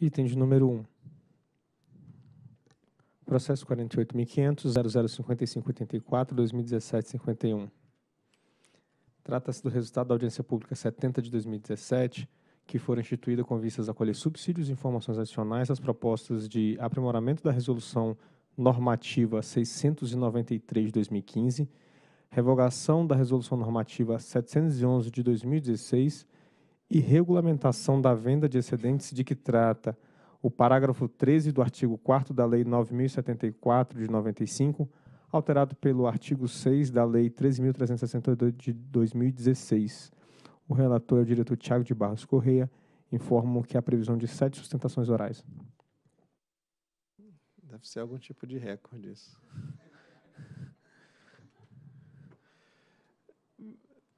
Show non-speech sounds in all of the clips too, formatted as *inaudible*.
Item de número 1. Processo 48500005584 Trata-se do resultado da audiência pública 70 de 2017, que foi instituída com vistas a colher subsídios e informações adicionais às propostas de aprimoramento da Resolução Normativa 693 de 2015, revogação da Resolução Normativa 711 de 2016 e regulamentação da venda de excedentes de que trata o parágrafo 13 do artigo 4 da Lei 9074 de 95, alterado pelo artigo 6 da Lei 13.362 de 2016. O relator é o diretor Tiago de Barros Correia. Informo que há previsão de sete sustentações orais. Deve ser algum tipo de recorde isso.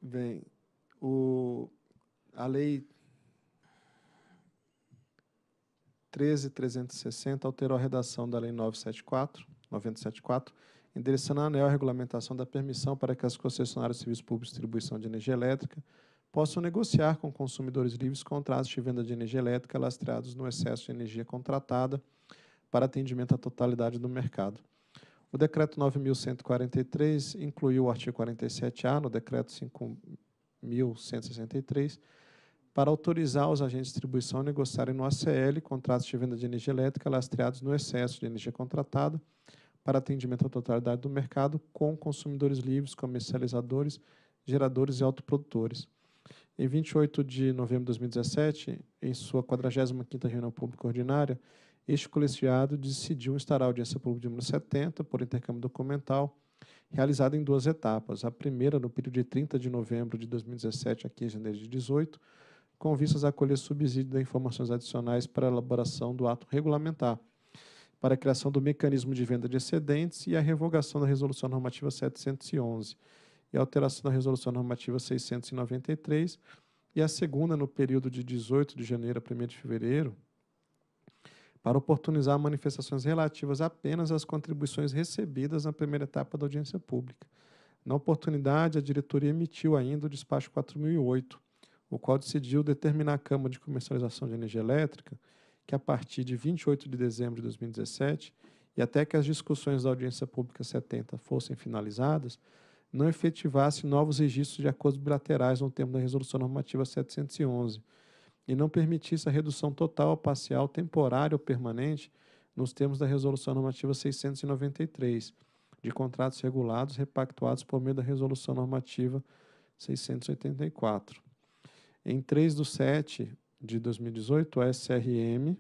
Bem, o a lei 13.360 alterou a redação da lei 974, 974, endereçando a ANEL a regulamentação da permissão para que as concessionárias de serviços públicos de distribuição de energia elétrica possam negociar com consumidores livres contratos de venda de energia elétrica lastreados no excesso de energia contratada para atendimento à totalidade do mercado. O Decreto 9.143 incluiu o artigo 47A no Decreto 5.163, para autorizar os agentes de distribuição a negociarem no ACL contratos de venda de energia elétrica lastreados no excesso de energia contratada para atendimento à totalidade do mercado com consumidores livres, comercializadores, geradores e autoprodutores. Em 28 de novembro de 2017, em sua 45ª reunião pública ordinária, este colegiado decidiu instar a audiência pública de número 70 por intercâmbio documental, realizada em duas etapas. A primeira, no período de 30 de novembro de 2017 a 15 de janeiro de 2018, com vistas a colher subsídio de informações adicionais para a elaboração do ato regulamentar, para a criação do mecanismo de venda de excedentes e a revogação da Resolução Normativa 711 e a alteração da Resolução Normativa 693 e a segunda no período de 18 de janeiro a 1 de fevereiro, para oportunizar manifestações relativas apenas às contribuições recebidas na primeira etapa da audiência pública. Na oportunidade, a diretoria emitiu ainda o despacho 4008, o qual decidiu determinar à Câmara de Comercialização de Energia Elétrica que, a partir de 28 de dezembro de 2017 e até que as discussões da Audiência Pública 70 fossem finalizadas, não efetivasse novos registros de acordos bilaterais no termo da Resolução Normativa 711 e não permitisse a redução total ou parcial, temporária ou permanente nos termos da Resolução Normativa 693 de contratos regulados repactuados por meio da Resolução Normativa 684. Em 3 de 7 de 2018, a SRM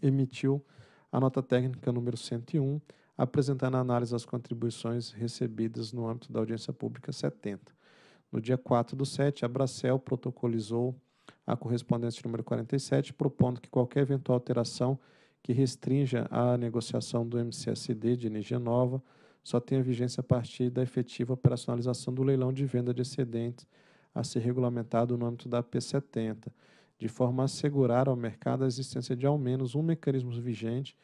emitiu a nota técnica número 101, apresentando a análise das contribuições recebidas no âmbito da audiência pública 70. No dia 4 do 7, a Bracel protocolizou a correspondência número 47, propondo que qualquer eventual alteração que restrinja a negociação do MCSD de energia nova só tenha vigência a partir da efetiva operacionalização do leilão de venda de excedentes a ser regulamentado no âmbito da P70, de forma a assegurar ao mercado a existência de ao menos um mecanismo vigente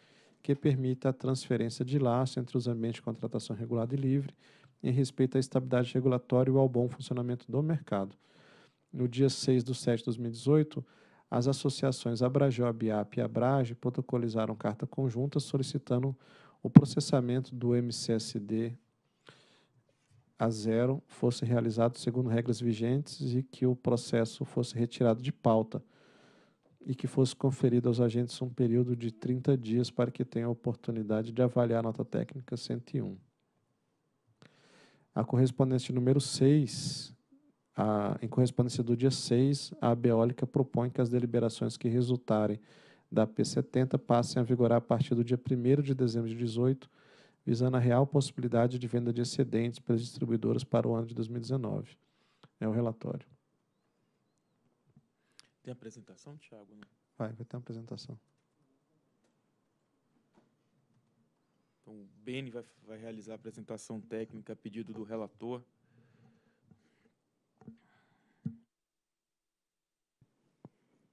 que permita a transferência de laço entre os ambientes de contratação regulada e livre em respeito à estabilidade regulatória e ao bom funcionamento do mercado. No dia 6 de setembro de 2018, as associações Abrajob, AP e Abrage protocolizaram carta conjunta solicitando o processamento do MCSD a zero fosse realizado segundo regras vigentes e que o processo fosse retirado de pauta e que fosse conferido aos agentes um período de 30 dias para que tenham a oportunidade de avaliar a nota técnica 101. A correspondência número 6, a, em correspondência do dia 6, a Beólica propõe que as deliberações que resultarem da P70 passem a vigorar a partir do dia 1 de dezembro de 18 visando a real possibilidade de venda de excedentes para as distribuidoras para o ano de 2019. É o relatório. Tem apresentação, Tiago? Né? Vai, vai ter uma apresentação. Então, o Beni vai, vai realizar a apresentação técnica a pedido do relator.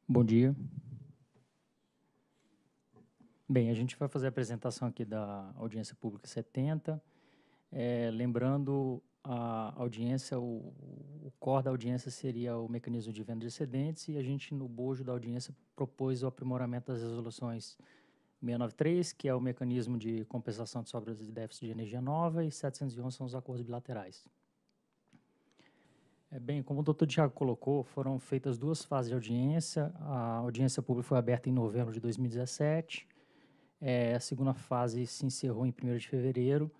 Bom dia. Bem, a gente vai fazer a apresentação aqui da audiência pública 70. É, lembrando a audiência, o, o core da audiência seria o mecanismo de venda de excedentes e a gente, no bojo da audiência, propôs o aprimoramento das resoluções 693, que é o mecanismo de compensação de sobras e déficit de energia nova, e 711 são os acordos bilaterais. É, bem, como o doutor Tiago colocou, foram feitas duas fases de audiência. A audiência pública foi aberta em novembro de 2017 é, a segunda fase se encerrou em 1 de fevereiro.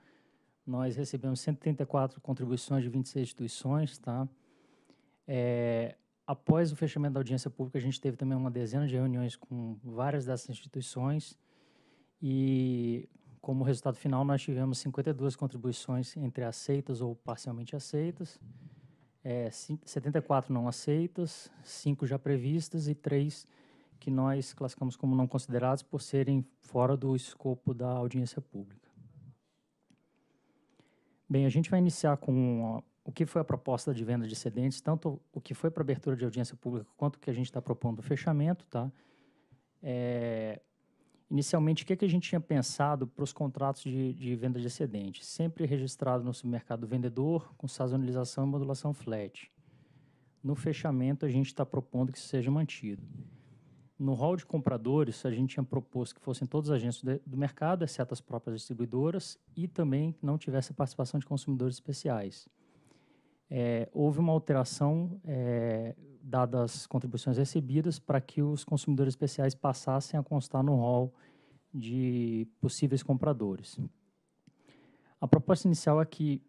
Nós recebemos 134 contribuições de 26 instituições. Tá? É, após o fechamento da audiência pública, a gente teve também uma dezena de reuniões com várias dessas instituições. E como resultado final, nós tivemos 52 contribuições entre aceitas ou parcialmente aceitas, é, 74 não aceitas, 5 já previstas e 3 previstas que nós classificamos como não considerados por serem fora do escopo da audiência pública. Bem, a gente vai iniciar com o que foi a proposta de venda de excedentes, tanto o que foi para abertura de audiência pública quanto o que a gente está propondo o fechamento, tá? É, inicialmente, o que, que a gente tinha pensado para os contratos de, de venda de excedentes? Sempre registrado no supermercado vendedor, com sazonalização e modulação flat. No fechamento, a gente está propondo que isso seja mantido. No hall de compradores, a gente tinha proposto que fossem todos os agentes do mercado, exceto as próprias distribuidoras, e também que não tivesse a participação de consumidores especiais. É, houve uma alteração, é, dadas as contribuições recebidas, para que os consumidores especiais passassem a constar no hall de possíveis compradores. A proposta inicial é que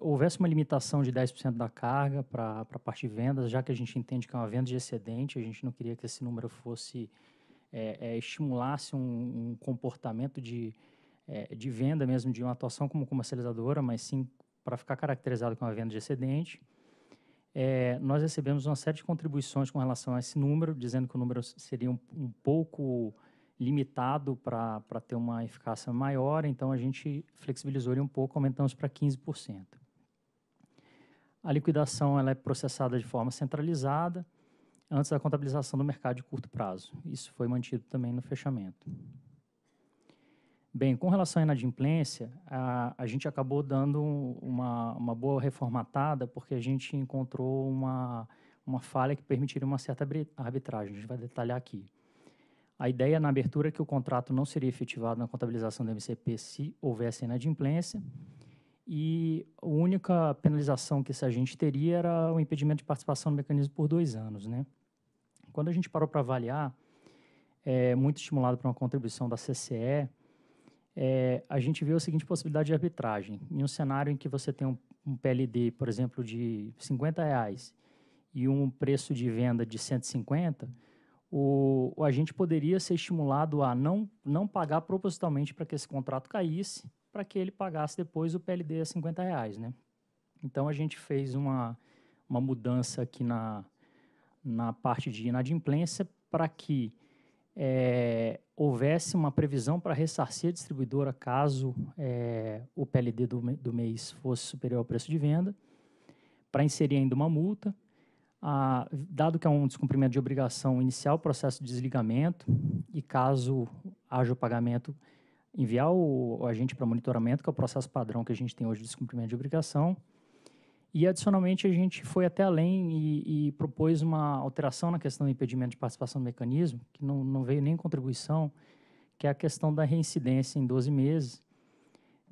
houvesse uma limitação de 10% da carga para a parte de vendas, já que a gente entende que é uma venda de excedente, a gente não queria que esse número fosse é, é, estimulasse um, um comportamento de, é, de venda mesmo, de uma atuação como comercializadora, mas sim para ficar caracterizado como uma venda de excedente. É, nós recebemos uma série de contribuições com relação a esse número, dizendo que o número seria um, um pouco limitado para ter uma eficácia maior, então a gente flexibilizou ele um pouco, aumentamos para 15%. A liquidação ela é processada de forma centralizada, antes da contabilização do mercado de curto prazo. Isso foi mantido também no fechamento. Bem, com relação à inadimplência, a, a gente acabou dando uma, uma boa reformatada, porque a gente encontrou uma, uma falha que permitiria uma certa arbitragem. A gente vai detalhar aqui. A ideia na abertura é que o contrato não seria efetivado na contabilização do MCP se houvesse inadimplência, e a única penalização que esse agente teria era o impedimento de participação no mecanismo por dois anos. Né? Quando a gente parou para avaliar, é, muito estimulado por uma contribuição da CCE, é, a gente viu a seguinte possibilidade de arbitragem. Em um cenário em que você tem um, um PLD, por exemplo, de 50 reais e um preço de venda de 150, o, o agente poderia ser estimulado a não, não pagar propositalmente para que esse contrato caísse, para que ele pagasse depois o PLD a 50 reais, né? Então, a gente fez uma, uma mudança aqui na, na parte de inadimplência para que é, houvesse uma previsão para ressarcir a distribuidora caso é, o PLD do, do mês fosse superior ao preço de venda, para inserir ainda uma multa ah, dado que é um descumprimento de obrigação inicial, processo de desligamento, e caso haja o pagamento, enviar o, o agente para monitoramento, que é o processo padrão que a gente tem hoje de descumprimento de obrigação. E, adicionalmente, a gente foi até além e, e propôs uma alteração na questão do impedimento de participação do mecanismo, que não, não veio nem contribuição, que é a questão da reincidência em 12 meses,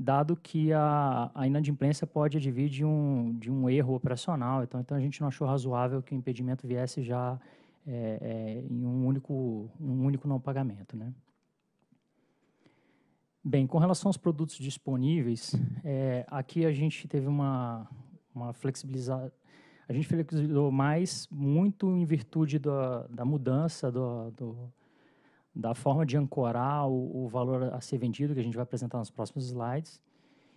dado que a, a inadimplência pode advir de um, de um erro operacional. Então, então, a gente não achou razoável que o impedimento viesse já é, é, em um único, um único não pagamento. Né? Bem, com relação aos produtos disponíveis, é, aqui a gente teve uma, uma flexibilização. A gente flexibilizou mais, muito em virtude da, da mudança do, do da forma de ancorar o, o, valor a ser vendido, que a gente vai apresentar nos próximos slides,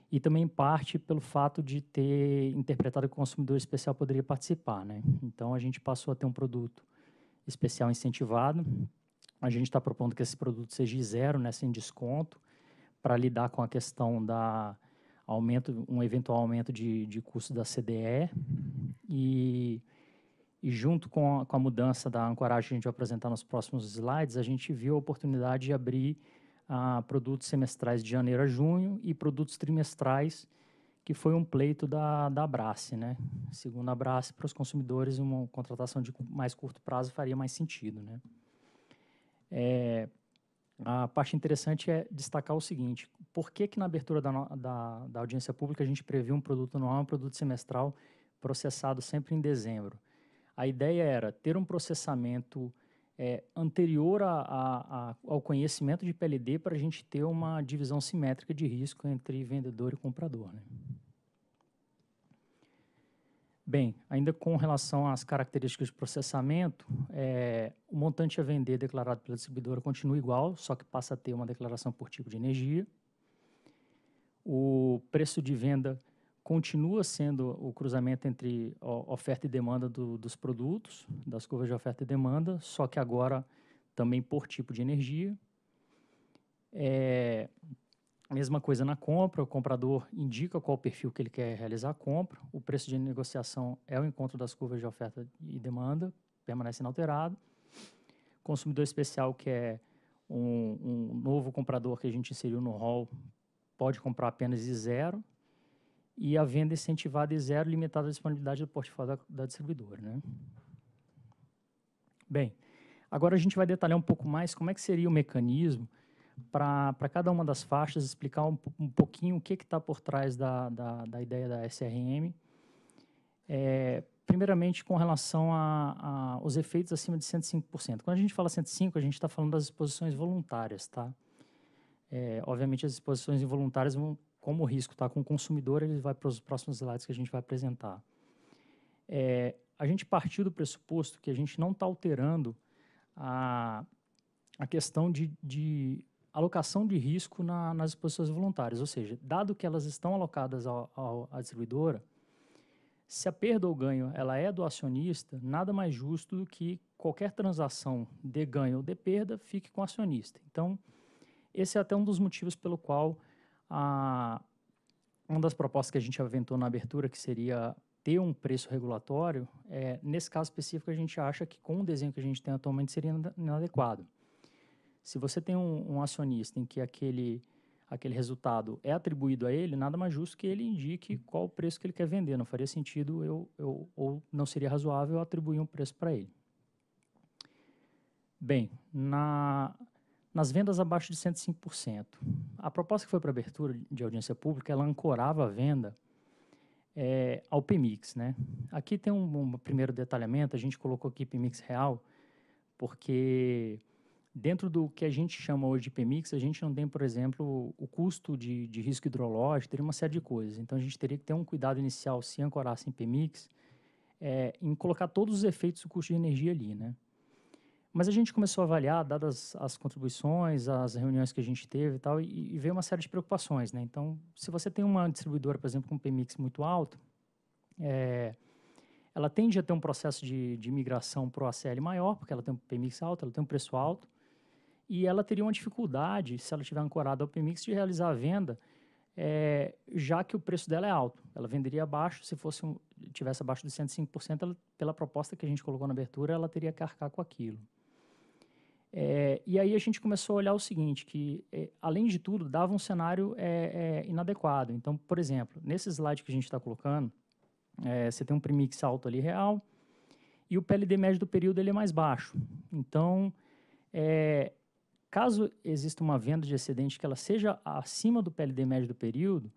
e também parte pelo fato de ter interpretado que o consumidor especial poderia participar. Né? Então, a gente passou a ter um produto especial incentivado. A gente está propondo que esse produto seja zero, né, sem desconto, para lidar com a questão da aumento, um eventual aumento de, de custo da CDE. E e junto com a, com a mudança da ancoragem que a gente vai apresentar nos próximos slides, a gente viu a oportunidade de abrir ah, produtos semestrais de janeiro a junho e produtos trimestrais, que foi um pleito da, da Abrace. Né? Segundo a Abrace, para os consumidores, uma contratação de mais curto prazo faria mais sentido. Né? É, a parte interessante é destacar o seguinte, por que, que na abertura da, da, da audiência pública a gente previu um produto normal, e um produto semestral processado sempre em dezembro? A ideia era ter um processamento é, anterior a, a, a, ao conhecimento de PLD para a gente ter uma divisão simétrica de risco entre vendedor e comprador. Né? Bem, ainda com relação às características de processamento, é, o montante a vender declarado pela distribuidora continua igual, só que passa a ter uma declaração por tipo de energia. O preço de venda continua sendo o cruzamento entre oferta e demanda do, dos produtos, das curvas de oferta e demanda, só que agora também por tipo de energia. É, mesma coisa na compra, o comprador indica qual perfil que ele quer realizar a compra, o preço de negociação é o encontro das curvas de oferta e demanda, permanece inalterado. Consumidor especial, que é um, um novo comprador que a gente inseriu no hall, pode comprar apenas de zero, e a venda incentivada e zero, limitada à disponibilidade do portfólio da, da distribuidora. Né? Bem, agora a gente vai detalhar um pouco mais como é que seria o mecanismo para cada uma das faixas, explicar um, um pouquinho o que está por trás da, da, da, ideia da SRM. É, primeiramente, com relação aos efeitos acima de 105%. Quando a gente fala 105%, a gente está falando das exposições voluntárias, tá? É, obviamente, as exposições involuntárias vão como o risco está com o consumidor, ele vai para os próximos slides que a gente vai apresentar. É, a gente partiu do pressuposto que a gente não está alterando a, a questão de, de alocação de risco na, nas exposições voluntárias, ou seja, dado que elas estão alocadas ao, ao, à distribuidora, se a perda ou ganho ela é do acionista, nada mais justo do que qualquer transação de ganho ou de perda fique com o acionista. Então, esse é até um dos motivos pelo qual a, uma das propostas que a gente aventou na abertura, que seria ter um preço regulatório, é, nesse caso específico, a gente acha que com o desenho que a gente tem atualmente seria inadequado. Se você tem um, um acionista em que aquele, aquele resultado é atribuído a ele, nada mais justo que ele indique qual o preço que ele quer vender. Não faria sentido eu, eu ou não seria razoável atribuir um preço para ele. Bem, na, nas vendas abaixo de 105%. A proposta que foi para abertura de audiência pública, ela ancorava a venda é, ao PMIX. Né? Aqui tem um, um, primeiro detalhamento, a gente colocou aqui PMIX real, porque dentro do que a gente chama hoje de PMIX, a gente não tem, por exemplo, o custo de, de risco hidrológico, teria uma série de coisas. Então a gente teria que ter um cuidado inicial se ancorasse em PMIX, é, em colocar todos os efeitos do custo de energia ali. Né? Mas a gente começou a avaliar, dadas as contribuições, as reuniões que a gente teve e tal, e, e veio uma série de preocupações, né? Então, se você tem uma distribuidora, por exemplo, com um PMIX muito alto, é, ela tende a ter um processo de, de migração para o ACL maior, porque ela tem um PMIX alto, ela tem um preço alto, e ela teria uma dificuldade, se ela estiver ancorada ao PMIX, de realizar a venda, é, já que o preço dela é alto. Ela venderia abaixo, se fosse um, tivesse abaixo de 105%, ela, pela proposta que a gente colocou na abertura, ela teria que arcar com aquilo. É, e aí a gente começou a olhar o seguinte, que é, além de tudo dava um cenário é, inadequado. Então, por exemplo, nesse slide que a gente está colocando, você tem um premix alto ali real e o PLD médio do período ele é mais baixo. Então, caso exista uma venda de excedente que ela seja acima do PLD médio do período,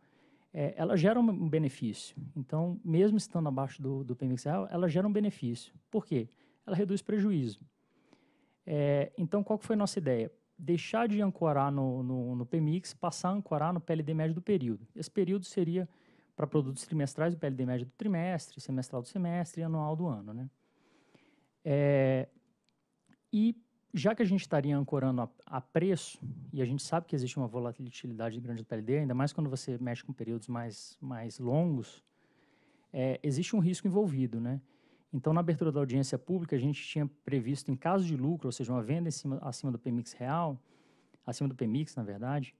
ela gera um benefício. Então, mesmo estando abaixo do, do PMX real, ela gera um benefício. Por quê? Ela reduz prejuízo. É, então, qual foi a nossa ideia? Deixar de ancorar no, no, no, PMIX, passar a ancorar no PLD médio do período. Esse período seria para produtos trimestrais, o PLD médio do trimestre, semestral do semestre e anual do ano. Né? É, e já que a gente estaria ancorando a, a, preço, e a gente sabe que existe uma volatilidade grande do PLD, ainda mais quando você mexe com períodos mais, mais longos, é, existe um risco envolvido, né? Então, na abertura da audiência pública, a gente tinha previsto, em caso de lucro, ou seja, uma venda cima, acima do PMIX real, acima do PMIX, na verdade,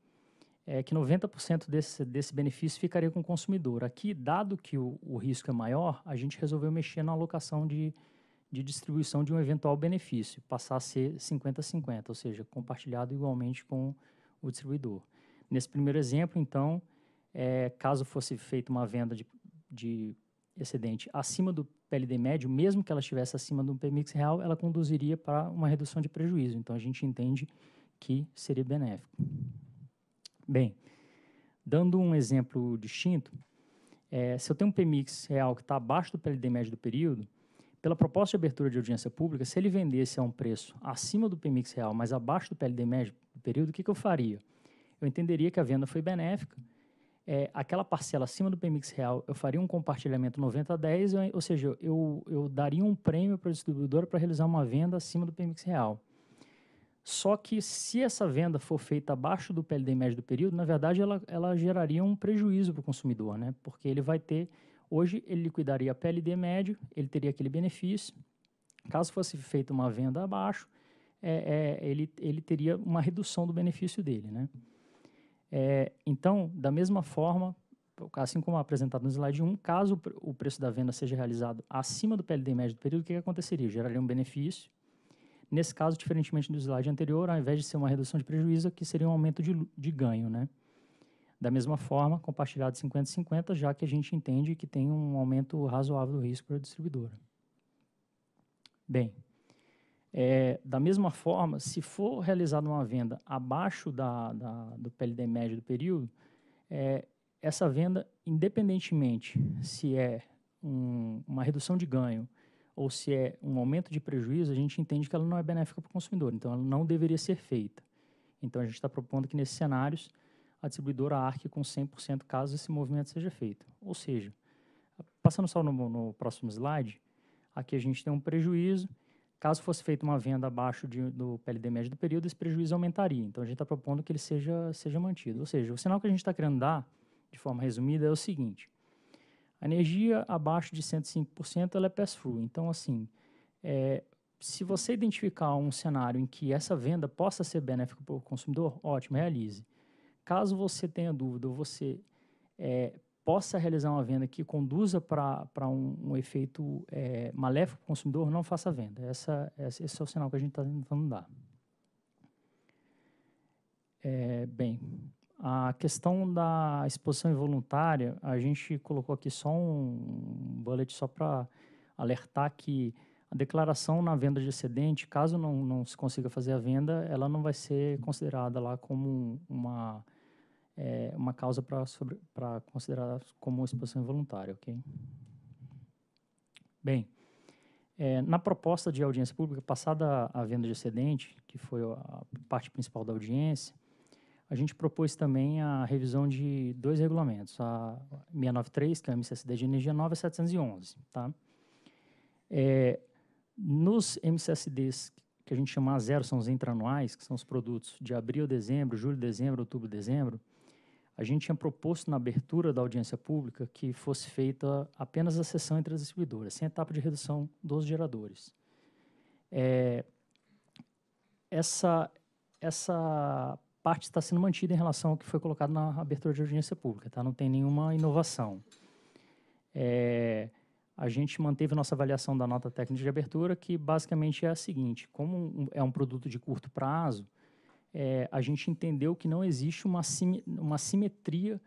é que 90% desse, desse benefício ficaria com o consumidor. Aqui, dado que o, o risco é maior, a gente resolveu mexer na alocação de, de distribuição de um eventual benefício, passar a ser 50-50, ou seja, compartilhado igualmente com o distribuidor. Nesse primeiro exemplo, então, é, caso fosse feita uma venda de, de excedente acima do PLD médio, mesmo que ela estivesse acima do PMIX real, ela conduziria para uma redução de prejuízo. Então, a gente entende que seria benéfico. Bem, dando um exemplo distinto, é, se eu tenho um PMIX real que está abaixo do PLD médio do período, pela proposta de abertura de audiência pública, se ele vendesse a um preço acima do PMIX real, mas abaixo do PLD médio do período, o que, que eu faria? Eu entenderia que a venda foi benéfica, é, aquela parcela acima do PMIX real, eu faria um compartilhamento 90 a 10, ou seja, eu, eu daria um prêmio para o distribuidor para realizar uma venda acima do PMIX real. Só que se essa venda for feita abaixo do PLD médio do período, na verdade ela, ela geraria um prejuízo para o consumidor, né? Porque ele vai ter, hoje ele liquidaria a PLD médio, ele teria aquele benefício. Caso fosse feita uma venda abaixo, é, é, ele, ele teria uma redução do benefício dele, né? É, então, da mesma forma, assim como apresentado no slide 1, caso o preço da venda seja realizado acima do PLD médio do período, o que, que aconteceria? Geraria um benefício. Nesse caso, diferentemente do slide anterior, ao invés de ser uma redução de prejuízo, que seria um aumento de, de ganho. Né? Da mesma forma, compartilhado 50-50, já que a gente entende que tem um aumento razoável do risco para a distribuidora. Bem, é, da mesma forma, se for realizada uma venda abaixo da, da, do PLD médio do período, é, essa venda, independentemente se é um, uma redução de ganho ou se é um aumento de prejuízo, a gente entende que ela não é benéfica para o consumidor, então ela não deveria ser feita. Então a gente está propondo que nesses cenários a distribuidora arque com 100% caso esse movimento seja feito. Ou seja, passando só no, no próximo slide, aqui a gente tem um prejuízo Caso fosse feita uma venda abaixo de, do PLD médio do período, esse prejuízo aumentaria. Então, a gente está propondo que ele seja, seja mantido. Ou seja, o sinal que a gente está querendo dar, de forma resumida, é o seguinte. A energia abaixo de 105% ela é pass-through. Então, assim, é, se você identificar um cenário em que essa venda possa ser benéfica para o consumidor, ótimo, realize. Caso você tenha dúvida ou você é, possa realizar uma venda que conduza para um, um, efeito é, maléfico para o consumidor, não faça venda. Essa, esse é o sinal que a gente está tentando dar. É, bem, a questão da exposição involuntária, a gente colocou aqui só um bullet só para alertar que a declaração na venda de excedente, caso não, não se consiga fazer a venda, ela não vai ser considerada lá como uma é, uma causa para considerar como exposição involuntária, ok? Bem, é, na proposta de audiência pública, passada a venda de excedente, que foi a parte principal da audiência, a gente propôs também a revisão de dois regulamentos, a 693, que é o MCSD de energia nova, e 711, tá? É, nos MCSDs que a gente chama A0, são os intranuais, que são os produtos de abril, dezembro, julho, dezembro, outubro, dezembro, a gente tinha proposto na abertura da audiência pública que fosse feita apenas a sessão entre as distribuidoras, sem etapa de redução dos geradores. É, essa, essa parte está sendo mantida em relação ao que foi colocado na abertura de audiência pública, tá? não tem nenhuma inovação. É, a gente manteve nossa avaliação da nota técnica de abertura, que basicamente é a seguinte: como é um produto de curto prazo, é, a gente entendeu que não existe uma, sim, uma simetria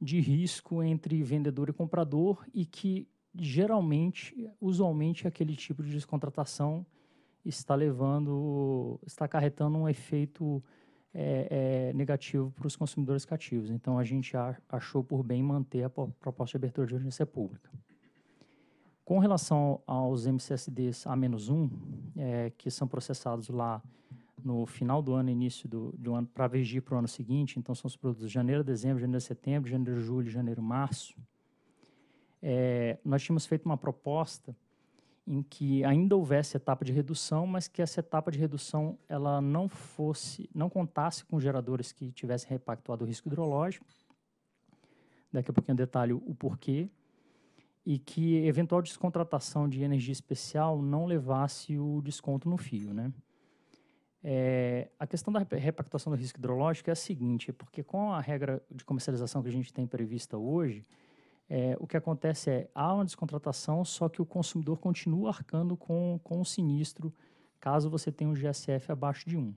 de risco entre vendedor e comprador e que geralmente, usualmente, aquele tipo de descontratação está levando, está acarretando um efeito é, é, negativo para os consumidores cativos. Então, a gente achou por bem manter a proposta de abertura de urgência pública. Com relação aos MCSDs A-1, é, que são processados lá no final do ano, início do, do ano, para vigir para o ano seguinte, então são os produtos de janeiro, dezembro, janeiro, setembro, janeiro, julho, janeiro, março, é, nós tínhamos feito uma proposta em que ainda houvesse etapa de redução, mas que essa etapa de redução ela não fosse, não contasse com geradores que tivessem repactuado o risco hidrológico. Daqui a pouquinho eu detalho o porquê e que eventual descontratação de energia especial não levasse o desconto no fio, né? É, a questão da repactuação do risco hidrológico é a seguinte, porque com a regra de comercialização que a gente tem prevista hoje, é, o que acontece é, há uma descontratação, só que o consumidor continua arcando com, com o sinistro, caso você tenha um GSF abaixo de 1.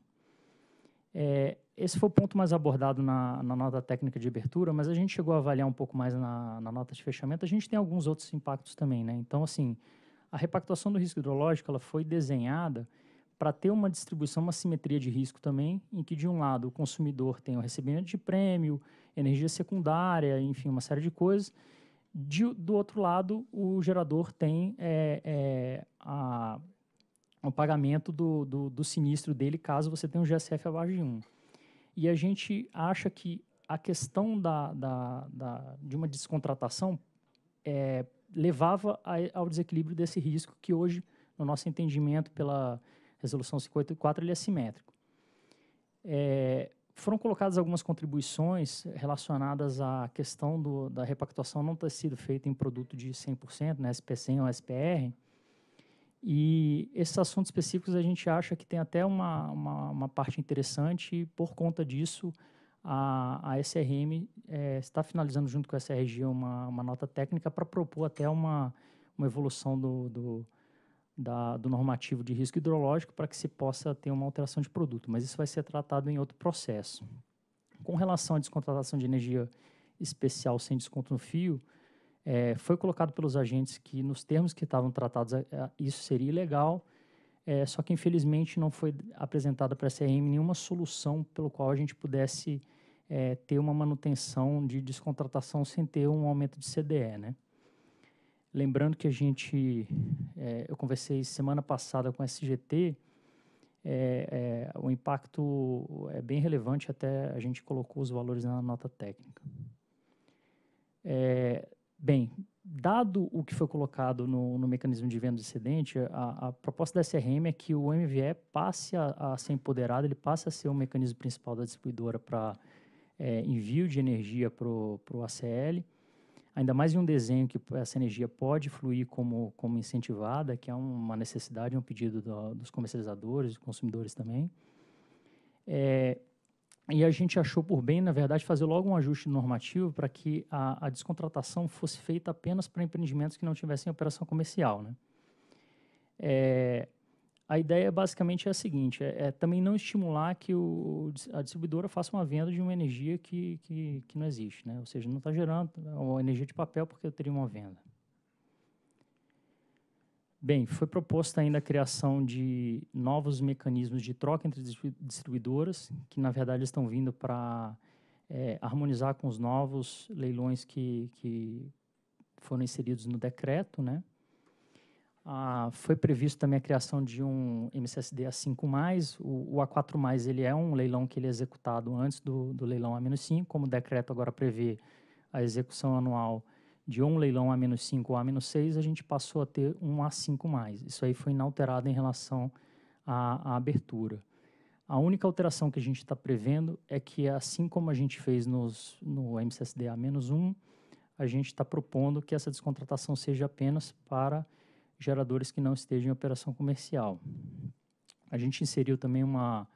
É, esse foi o ponto mais abordado na, na, nota técnica de abertura, mas a gente chegou a avaliar um pouco mais na, na nota de fechamento. A gente tem alguns outros impactos também, né? Então, assim, a repactuação do risco hidrológico ela foi desenhada para ter uma distribuição, uma simetria de risco também, em que de um lado o consumidor tem o recebimento de prêmio, energia secundária, enfim, uma série de coisas, de, do outro lado o gerador tem é, é, a, o pagamento do, do, do, sinistro dele caso você tenha um GSF abaixo de 1. E a gente acha que a questão da, da, da de uma descontratação é, levava a, ao desequilíbrio desse risco que hoje, no nosso entendimento, pela resolução 54, ele é simétrico. É, foram colocadas algumas contribuições relacionadas à questão do, da repactuação não ter sido feita em produto de 100%, né, SP100 ou SPR, e esses assuntos específicos a gente acha que tem até uma, uma, uma parte interessante e por conta disso a, a SRM é, está finalizando junto com a SRG uma, uma nota técnica para propor até uma, uma evolução do, do, da, do normativo de risco hidrológico para que se possa ter uma alteração de produto, mas isso vai ser tratado em outro processo. Com relação à descontratação de energia especial sem desconto no fio, é, foi colocado pelos agentes que, nos termos que estavam tratados, é, é, isso seria ilegal, é, só que infelizmente não foi apresentada para a CRM nenhuma solução pelo qual a gente pudesse é, ter uma manutenção de descontratação sem ter um aumento de CDE, né? Lembrando que a gente, é, eu conversei semana passada com o SGT, é, é, o impacto é bem relevante, até a gente colocou os valores na nota técnica. É, bem, dado o que foi colocado no, no mecanismo de venda excedente, a, a, proposta da SRM é que o MVE passe a, a, ser empoderado, ele passe a ser o mecanismo principal da distribuidora para é, envio de energia para o ACL ainda mais em um desenho que essa energia pode fluir como, como incentivada, que é uma necessidade, um pedido do, dos comercializadores, dos consumidores também. É, e a gente achou por bem, na verdade, fazer logo um ajuste normativo para que a, a, descontratação fosse feita apenas para empreendimentos que não tivessem operação comercial. Né? É, a ideia basicamente é a seguinte: é, é também não estimular que o, a distribuidora faça uma venda de uma energia que, que, que não existe, né? ou seja, não está gerando é uma energia de papel porque eu teria uma venda. Bem, foi proposta ainda a criação de novos mecanismos de troca entre distribuidoras, que na verdade estão vindo para é, harmonizar com os novos leilões que, que foram inseridos no decreto, né? Ah, foi previsto também a criação de um MCSD A5+, o, o A4+, ele é um leilão que ele é executado antes do, do leilão A-5, como o decreto agora prevê a execução anual de um leilão A-5 ou A-6, a gente passou a ter um A5+. Isso aí foi inalterado em relação à, à abertura. A única alteração que a gente está prevendo é que, assim como a gente fez nos, no MCSD A-1, a gente está propondo que essa descontratação seja apenas para geradores que não estejam em operação comercial. A gente inseriu também uma,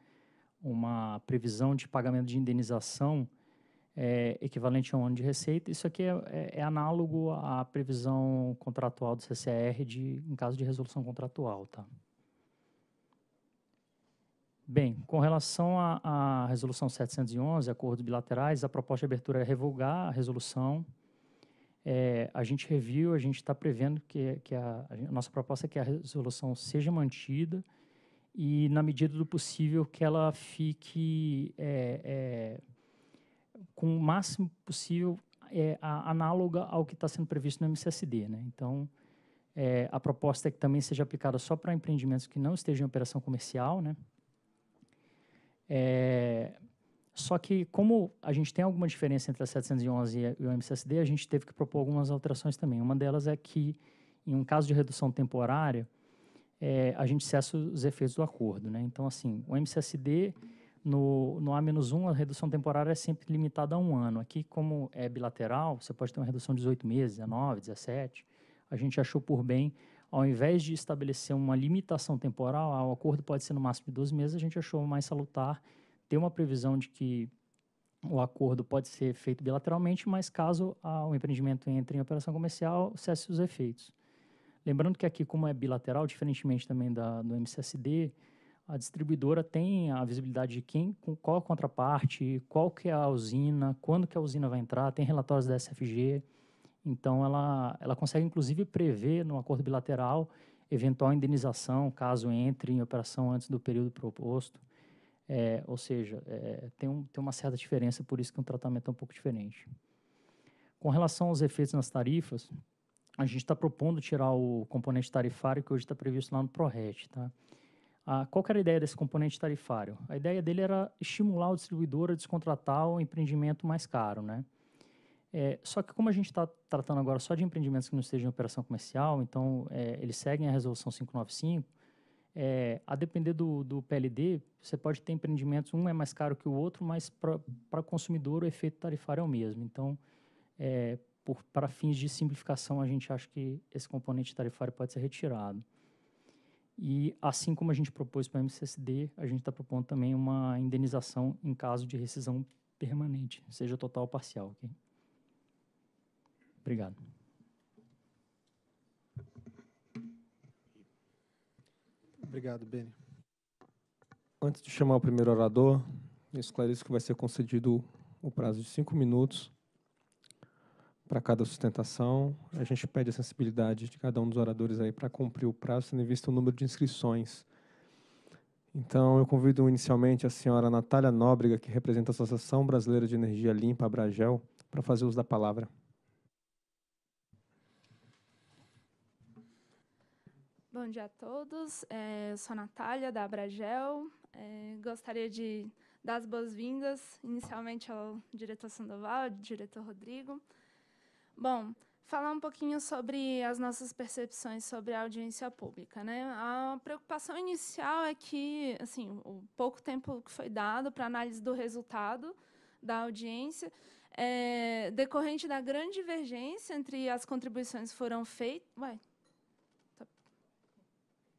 uma previsão de pagamento de indenização é, equivalente a um ano de receita. Isso aqui é, é, é análogo à previsão contratual do CCR de, em caso de resolução contratual. Tá? Bem, com relação à, à resolução 711, acordos bilaterais, a proposta de abertura é revogar a resolução é, a gente reviu, a gente está prevendo que, que a, a, nossa proposta é que a resolução seja mantida e, na medida do possível, que ela fique é, é, com o máximo possível é, a, análoga ao que está sendo previsto no MCSD. Né? Então, é, a proposta é que também seja aplicada só para empreendimentos que não estejam em operação comercial, né? É, só que, como a gente tem alguma diferença entre a 711 e o MCSD, a gente teve que propor algumas alterações também. Uma delas é que, em um caso de redução temporária, é, a gente cessa os efeitos do acordo. Né? Então, assim, o MCSD, no, no A-1, a redução temporária é sempre limitada a um ano. Aqui, como é bilateral, você pode ter uma redução de 18 meses, 19, 17. A gente achou por bem, ao invés de estabelecer uma limitação temporal, ah, o acordo pode ser no máximo de 12 meses, a gente achou mais salutar tem uma previsão de que o acordo pode ser feito bilateralmente, mas caso o empreendimento entre em operação comercial, cesse os efeitos. Lembrando que aqui, como é bilateral, diferentemente também da, do MCSD, a distribuidora tem a visibilidade de quem, qual a contraparte, qual que é a usina, quando que a usina vai entrar, tem relatórios da SFG. Então, ela, ela consegue, inclusive, prever no acordo bilateral eventual indenização, caso entre em operação antes do período proposto. É, ou seja, é, tem, um, tem uma certa diferença, por isso que um tratamento é um pouco diferente. Com relação aos efeitos nas tarifas, a gente está propondo tirar o componente tarifário que hoje está previsto lá no Proret Tá? Ah, qual era a ideia desse componente tarifário? A ideia dele era estimular o distribuidor a descontratar o empreendimento mais caro. Né? É, só que como a gente está tratando agora só de empreendimentos que não estejam em operação comercial, então é, eles seguem a resolução 595, é, a depender do, do PLD, você pode ter empreendimentos, um é mais caro que o outro, mas para consumidor o efeito tarifário é o mesmo. Então, é, para fins de simplificação, a gente acha que esse componente tarifário pode ser retirado. E assim como a gente propôs para o MCSD, a gente está propondo também uma indenização em caso de rescisão permanente, seja total ou parcial. Okay? Obrigado. Obrigado, Beni. Antes de chamar o primeiro orador, eu esclareço que vai ser concedido o prazo de cinco minutos para cada sustentação. A gente pede a sensibilidade de cada um dos oradores aí para cumprir o prazo, tendo em vista o número de inscrições. Então, eu convido inicialmente a senhora Natália Nóbrega, que representa a Associação Brasileira de Energia Limpa, Abragel, para fazer uso da palavra. Bom dia a todos. É, eu sou a Natália, da Abragel. É, gostaria de dar as boas-vindas, inicialmente, ao diretor Sandoval, ao diretor Rodrigo. Bom, falar um pouquinho sobre as nossas percepções sobre a audiência pública. Né? A preocupação inicial é que, assim, o pouco tempo que foi dado para análise do resultado da audiência, é, decorrente da grande divergência entre as contribuições foram feitas...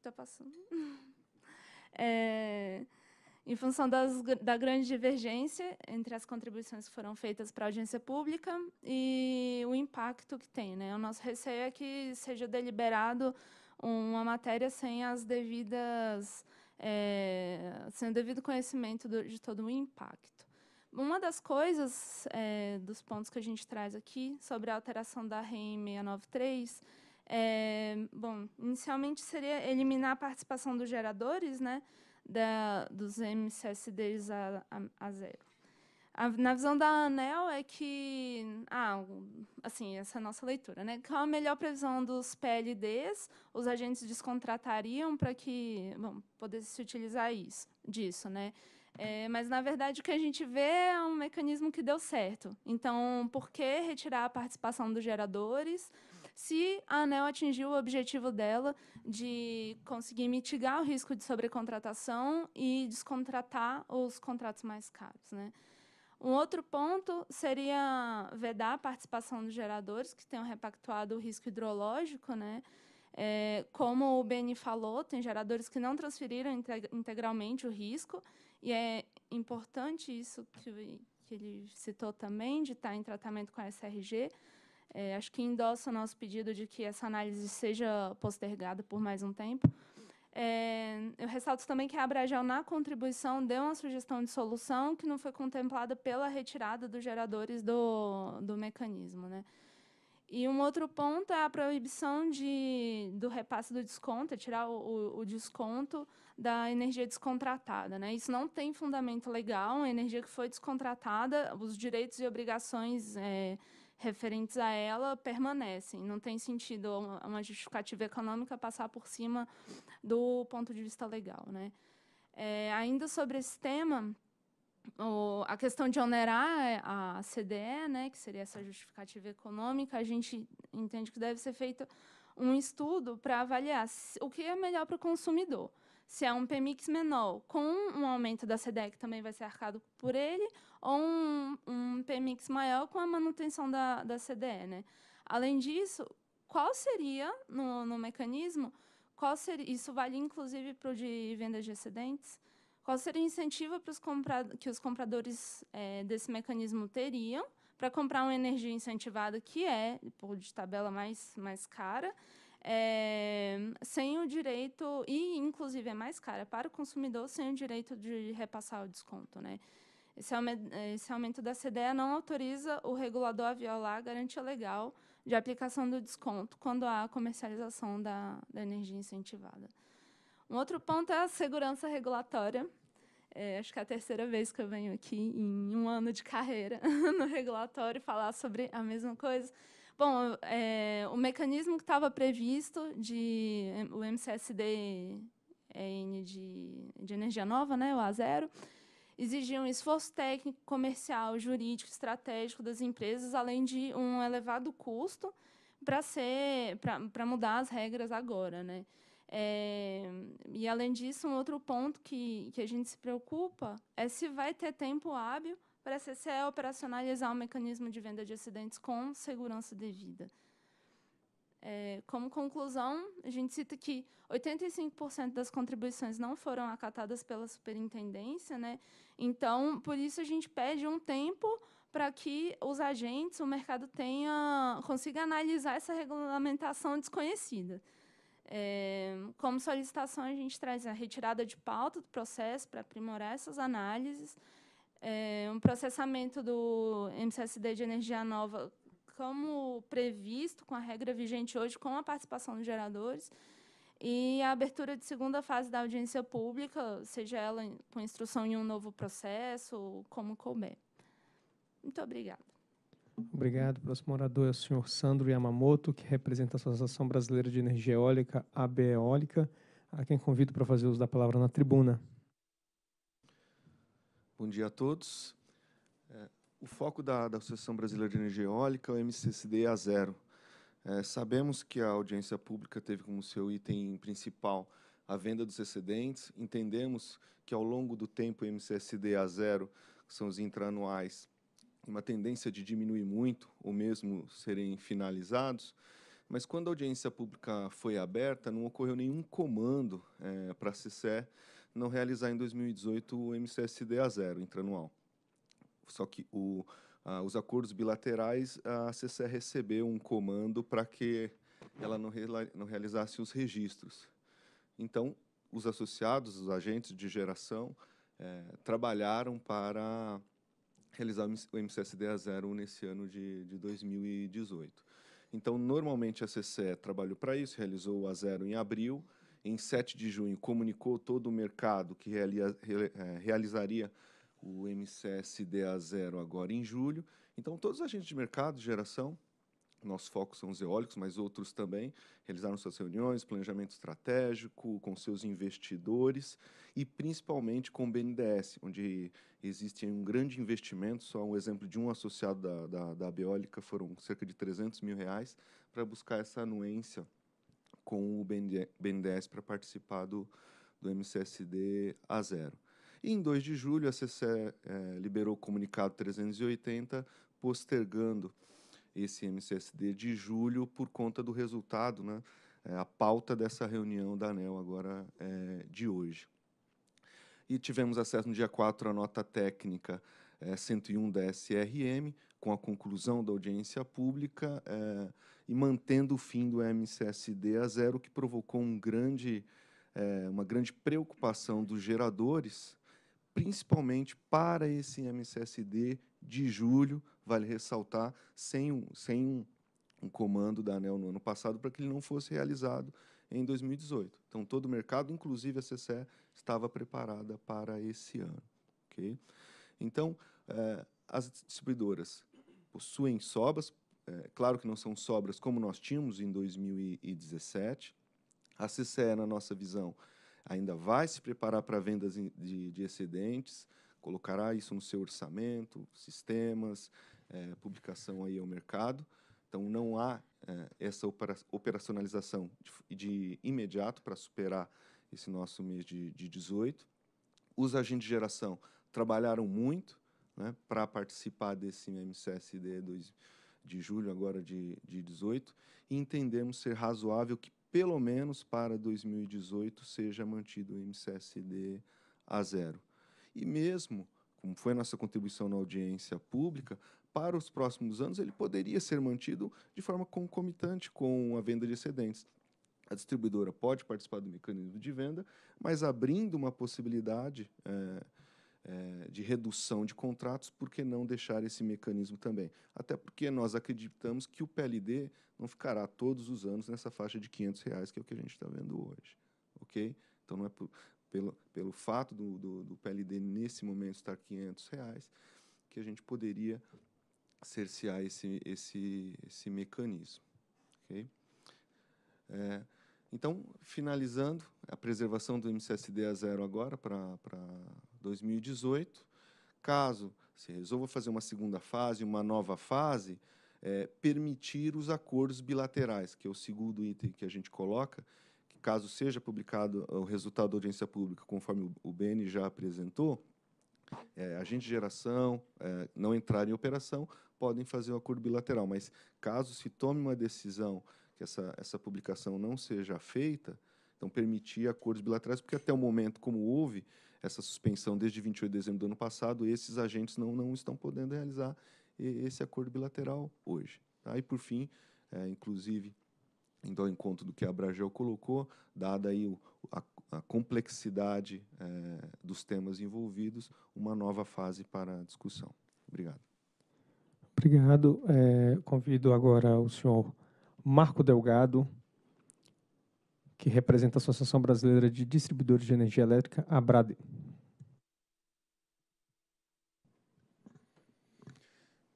Está passando. É, em função das, da grande divergência entre as contribuições que foram feitas para a audiência pública e o impacto que tem. Né? O nosso receio é que seja deliberado uma matéria sem as devidas é, sem o devido conhecimento do, de todo o impacto. Uma das coisas, é, dos pontos que a gente traz aqui sobre a alteração da REM 693, é, bom, inicialmente seria eliminar a participação dos geradores, né, da, dos MCSDs a, a, a zero. A, na visão da ANEL é que, ah, assim, essa é a nossa leitura, né? Qual a melhor previsão dos PLDs? Os agentes descontratariam para que, bom, pudesse se utilizar isso, disso, né? É, mas, na verdade, o que a gente vê é um mecanismo que deu certo. Então, por que retirar a participação dos geradores? se a ANEL atingiu o objetivo dela de conseguir mitigar o risco de sobrecontratação e descontratar os contratos mais caros. Né? Um outro ponto seria vedar a participação dos geradores, que tenham repactuado o risco hidrológico. Né? É, como o Beni falou, tem geradores que não transferiram integralmente o risco, e é importante isso que, que ele citou também, de estar em tratamento com a SRG, é, acho que endossa nosso pedido de que essa análise seja postergada por mais um tempo. É, eu ressalto também que a Abragel, na contribuição, deu uma sugestão de solução que não foi contemplada pela retirada dos geradores do, do mecanismo. Né? E um outro ponto é a proibição de, do repasse do desconto, é tirar o, o, desconto da energia descontratada. Né? Isso não tem fundamento legal, é a energia que foi descontratada, os direitos e obrigações... É, referentes a ela permanecem. Não tem sentido uma justificativa econômica passar por cima do ponto de vista legal. Né? É, ainda sobre esse tema, o, a questão de onerar a CDE, né, que seria essa justificativa econômica, a gente entende que deve ser feito um estudo para avaliar o que é melhor para o consumidor. Se é um PMIX menor com um aumento da CDE, que também vai ser arcado por ele, ou um, um PMix maior com a manutenção da, da CDE. Né? Além disso, qual seria, no, no mecanismo, qual seria, isso vale inclusive para o de venda de excedentes, qual seria o incentivo para os que os compradores é, desse mecanismo teriam para comprar uma energia incentivada, que é, por de tabela, mais, mais cara, é, sem o direito, e inclusive é mais cara para o consumidor, sem o direito de repassar o desconto. Né? Esse, aumento da CDE não autoriza o regulador a violar a garantia legal de aplicação do desconto quando há comercialização da, da energia incentivada. Um outro ponto é a segurança regulatória. É, acho que é a terceira vez que eu venho aqui em um ano de carreira *laughs* no regulatório falar sobre a mesma coisa. Bom, é, o mecanismo que estava previsto de o MCSD de, de energia nova, né, o A0, exigia um esforço técnico, comercial, jurídico, estratégico das empresas, além de um elevado custo para ser para mudar as regras agora, né? É, e além disso, um outro ponto que, que a gente se preocupa é se vai ter tempo hábil para a CCE operacionalizar o mecanismo de venda de acidentes com segurança devida. É, como conclusão, a gente cita que 85% das contribuições não foram acatadas pela superintendência, né? então, por isso, a gente pede um tempo para que os agentes, o mercado tenha, consiga analisar essa regulamentação desconhecida. É, como solicitação, a gente traz a retirada de pauta do processo para aprimorar essas análises, é, um processamento do MCSD de energia nova como previsto com a regra vigente hoje, com a participação dos geradores, e a abertura de segunda fase da audiência pública, seja ela com instrução em um novo processo, como couber. Muito obrigada. Obrigado. O próximo orador é o senhor Sandro Yamamoto, que representa a Associação Brasileira de Energia Eólica, ABEólica, a quem convido para fazer uso da palavra na tribuna. Bom dia a todos. O foco da, da Associação Brasileira de Energia Eólica é o MCCD A0. É, sabemos que a audiência pública teve como seu item principal a venda dos excedentes. Entendemos que, ao longo do tempo, o MCSD A0, que são os tem uma tendência de diminuir muito, ou mesmo serem finalizados. Mas, quando a audiência pública foi aberta, não ocorreu nenhum comando é, para a CCE não realizar em 2018 o MCSD A0, intranual. Só que o, ah, os acordos bilaterais, a CCE recebeu um comando para que ela não, re, não realizasse os registros. Então, os associados, os agentes de geração, é, trabalharam para realizar o a zero nesse ano de, de 2018. Então, normalmente a CCE trabalhou para isso, realizou o A0 em abril, em 7 de junho comunicou todo o mercado que re, é, realizaria o MCSDA0 agora em julho. Então, todos os agentes de mercado, geração, nosso foco são os eólicos, mas outros também, realizaram suas reuniões, planejamento estratégico com seus investidores e principalmente com o BNDES, onde existe um grande investimento, só um exemplo de um associado da, da, da Beólica, foram cerca de 300 mil reais para buscar essa anuência com o BNDES para participar do, do MCSD a zero. E em 2 de julho, a CCE é, liberou o comunicado 380, postergando esse MCSD de julho por conta do resultado, né, é, a pauta dessa reunião da ANEL agora é, de hoje. E tivemos acesso no dia 4 à nota técnica 101 é, da SRM, com a conclusão da audiência pública é, e mantendo o fim do MCSD a zero, que provocou um grande, é, uma grande preocupação dos geradores principalmente para esse MCSD de julho, vale ressaltar, sem, um, sem um, um comando da ANEL no ano passado, para que ele não fosse realizado em 2018. Então, todo o mercado, inclusive a CCE, estava preparada para esse ano. Okay? Então, eh, as distribuidoras possuem sobras, eh, claro que não são sobras como nós tínhamos em 2017. A CCE, na nossa visão, ainda vai se preparar para vendas de, de excedentes, colocará isso no seu orçamento, sistemas, é, publicação aí ao mercado. Então, não há é, essa operacionalização de, de imediato para superar esse nosso mês de, de 18. Os agentes de geração trabalharam muito né, para participar desse MCSD 2, de julho agora de, de 18 e entendemos ser razoável que pelo menos para 2018, seja mantido o MCSD a zero. E mesmo, como foi nossa contribuição na audiência pública, para os próximos anos ele poderia ser mantido de forma concomitante com a venda de excedentes. A distribuidora pode participar do mecanismo de venda, mas abrindo uma possibilidade. É, é, de redução de contratos, por que não deixar esse mecanismo também? Até porque nós acreditamos que o PLD não ficará todos os anos nessa faixa de 500 reais, que é o que a gente está vendo hoje. Ok? Então, não é por, pelo, pelo fato do, do, do, PLD nesse momento estar 500 reais que a gente poderia cercear esse, esse, esse mecanismo. Ok? É, então, finalizando, a preservação do MCSD a zero agora para 2018. Caso se resolva fazer uma segunda fase, uma nova fase, é, permitir os acordos bilaterais, que é o segundo item que a gente coloca, que caso seja publicado o resultado da audiência pública, conforme o BN já apresentou, é, de geração é, não entrar em operação, podem fazer o um acordo bilateral. Mas caso se tome uma decisão que essa, essa publicação não seja feita, então permitir acordos bilaterais, porque até o momento, como houve, essa suspensão desde 28 de dezembro do ano passado, esses agentes não, não estão podendo realizar esse acordo bilateral hoje. Tá? E, por fim, é, inclusive, indo ao então, encontro do que a Abragel colocou, dada aí o, a, a, complexidade é, dos temas envolvidos, uma nova fase para a discussão. Obrigado. Obrigado. É, convido agora o senhor Marco Delgado, que representa a Associação Brasileira de Distribuidores de Energia Elétrica, a BRADE.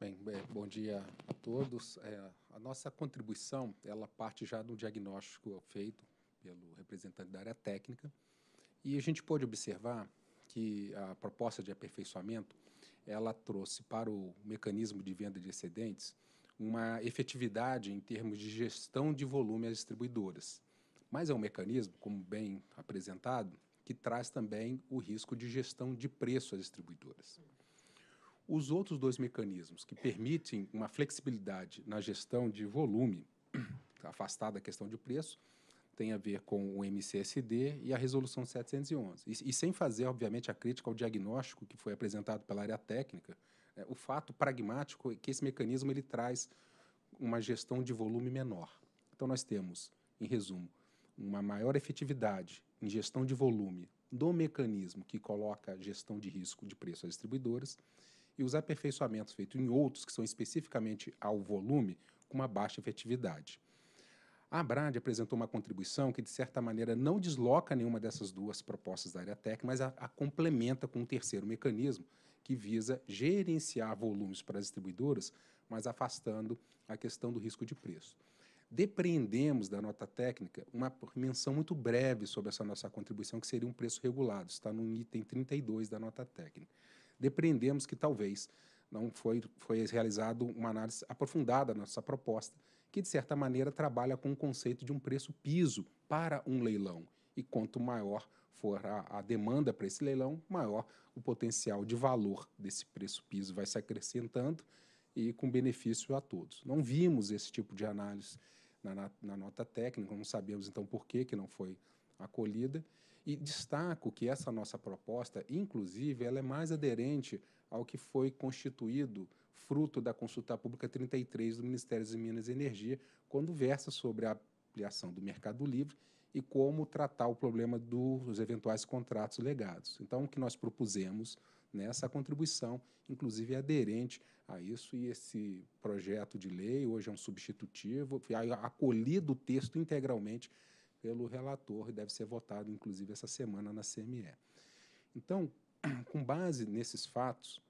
Bem, é, bom dia a todos. É, a nossa contribuição, ela parte já do diagnóstico feito pelo representante da área técnica, e a gente pôde observar que a proposta de aperfeiçoamento, ela trouxe para o mecanismo de venda de excedentes uma efetividade em termos de gestão de volume às distribuidoras. Mas é um mecanismo, como bem apresentado, que traz também o risco de gestão de preço às distribuidoras. Os outros dois mecanismos que permitem uma flexibilidade na gestão de volume, *clears throat* afastada da questão de preço, tem a ver com o MCSD e a Resolução 711. E, e, sem fazer, obviamente, a crítica ao diagnóstico que foi apresentado pela área técnica, né, o fato pragmático é que esse mecanismo ele traz uma gestão de volume menor. Então, nós temos, em resumo, uma maior efetividade em gestão de volume do mecanismo que coloca a gestão de risco de preço às distribuidoras e os aperfeiçoamentos feitos em outros que são especificamente ao volume com uma baixa efetividade. A Abrad apresentou uma contribuição que, de certa maneira, não desloca nenhuma dessas duas propostas da área técnica, mas a, a complementa com um terceiro mecanismo que visa gerenciar volumes para as distribuidoras, mas afastando a questão do risco de preço depreendemos da nota técnica uma menção muito breve sobre essa nossa contribuição, que seria um preço regulado, está no item 32 da nota técnica. Depreendemos que talvez não foi, foi realizado uma análise aprofundada da nossa proposta, que de certa maneira trabalha com o conceito de um preço piso para um leilão. E quanto maior for a, a demanda para esse leilão, maior o potencial de valor desse preço piso vai se acrescentando e com benefício a todos. Não vimos esse tipo de análise na, na nota técnica, não sabemos então por que, que não foi acolhida. E destaco que essa nossa proposta, inclusive, ela é mais aderente ao que foi constituído fruto da consulta pública 33 do Ministério de Minas e Energia, quando versa sobre a ampliação do mercado livre e como tratar o problema dos eventuais contratos legados. Então, o que nós propusemos nessa né, contribuição, inclusive é aderente a isso. E esse projeto de lei hoje é um substitutivo, foi acolhido o texto integralmente pelo relator e deve ser votado, inclusive, essa semana na CME. Então, *clears throat* com base nesses fatos,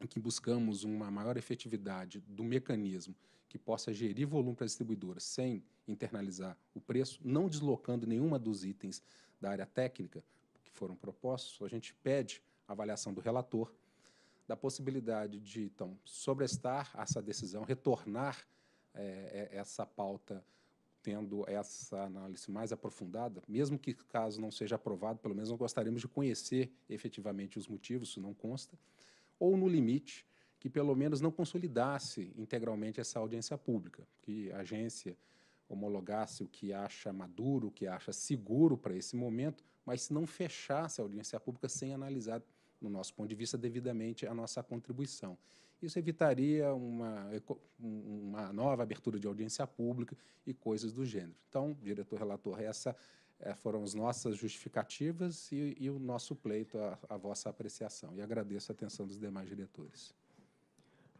em que buscamos uma maior efetividade do mecanismo que possa gerir volume para as distribuidoras sem internalizar o preço, não deslocando nenhuma dos itens da área técnica que foram propostos, a gente pede avaliação do relator, da possibilidade de, então, sobrestar essa decisão, retornar é, é, essa pauta tendo essa análise mais aprofundada, mesmo que caso não seja aprovado, pelo menos nós gostaríamos de conhecer efetivamente os motivos, se não consta, ou no limite, que pelo menos não consolidasse integralmente essa audiência pública, que a agência homologasse o que acha maduro, o que acha seguro para esse momento, mas se não fechasse a audiência pública sem analisar no nosso ponto de vista, devidamente a nossa contribuição. Isso evitaria uma, uma nova abertura de audiência pública e coisas do gênero. Então, diretor relator, essa eh, foram as nossas justificativas e, e o nosso pleito, a, a, vossa apreciação. E agradeço a atenção dos demais diretores.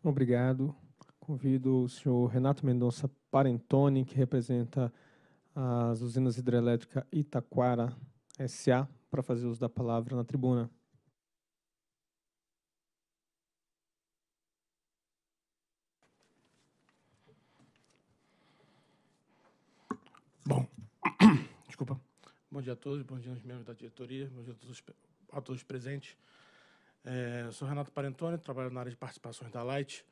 Obrigado. Convido o senhor Renato Mendonça Parentoni, que representa as usinas hidrelétricas Itaquara SA, para fazer uso da palavra na tribuna. Bom dia a todos, bom dia aos membros da diretoria, bom dia a todos, a todos presentes. É, sou Renato Parentoni, trabalho na área de participações da Light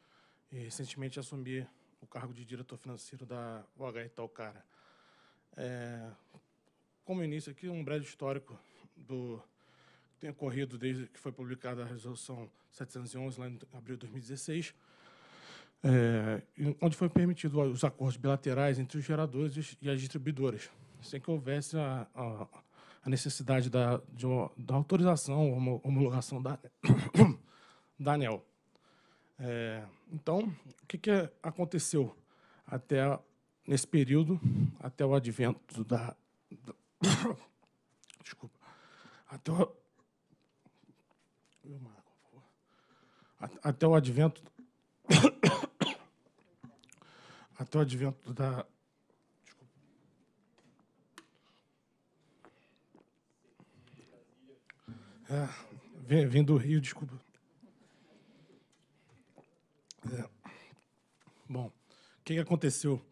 e recentemente assumi o cargo de diretor financeiro da UHR Talcara. É, como início aqui, um breve histórico do que tem ocorrido desde que foi publicada a resolução 711, lá em abril de 2016, é, onde foi permitido os acordos bilaterais entre os geradores e as distribuidoras sem que houvesse a, a, a necessidade da, de uma, da autorização ou homologação da, *coughs* Daniel. ANEL. É, então, o que, que aconteceu até a, nesse período, até o advento da, da *coughs* desculpa, até o, até o advento *coughs* até o advento da É, vim do Rio, desculpa. É. Bom, o que aconteceu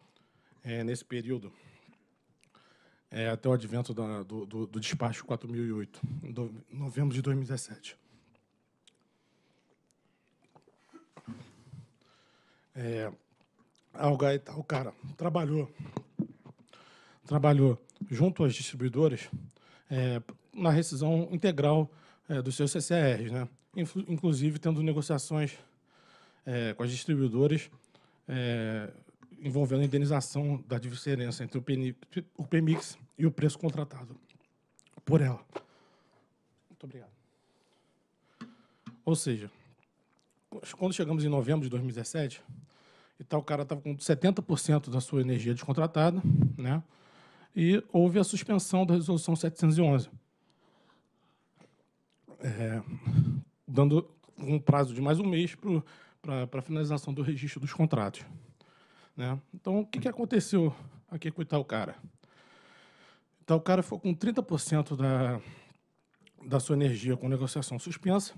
é, nesse período? É, até o advento da, do, do, do despacho 4008, em novembro de 2017. É, o cara trabalhou, trabalhou junto às distribuidoras é, na rescisão integral é, dos seus CCRs, né? inclusive tendo negociações é, com as distribuidoras é, envolvendo a indenização da diferença entre o PMIX e o preço contratado por ela. Muito obrigado. Ou seja, quando chegamos em novembro de 2017, e tal, o cara estava com 70% da sua energia descontratada, né? e houve a suspensão da Resolução 711, é, dando um prazo de mais um mês para a finalização do registro dos contratos. Né? Então, o que, que aconteceu aqui com o Itaucara? Itaucara foi com 30% da, da sua energia com negociação suspensa,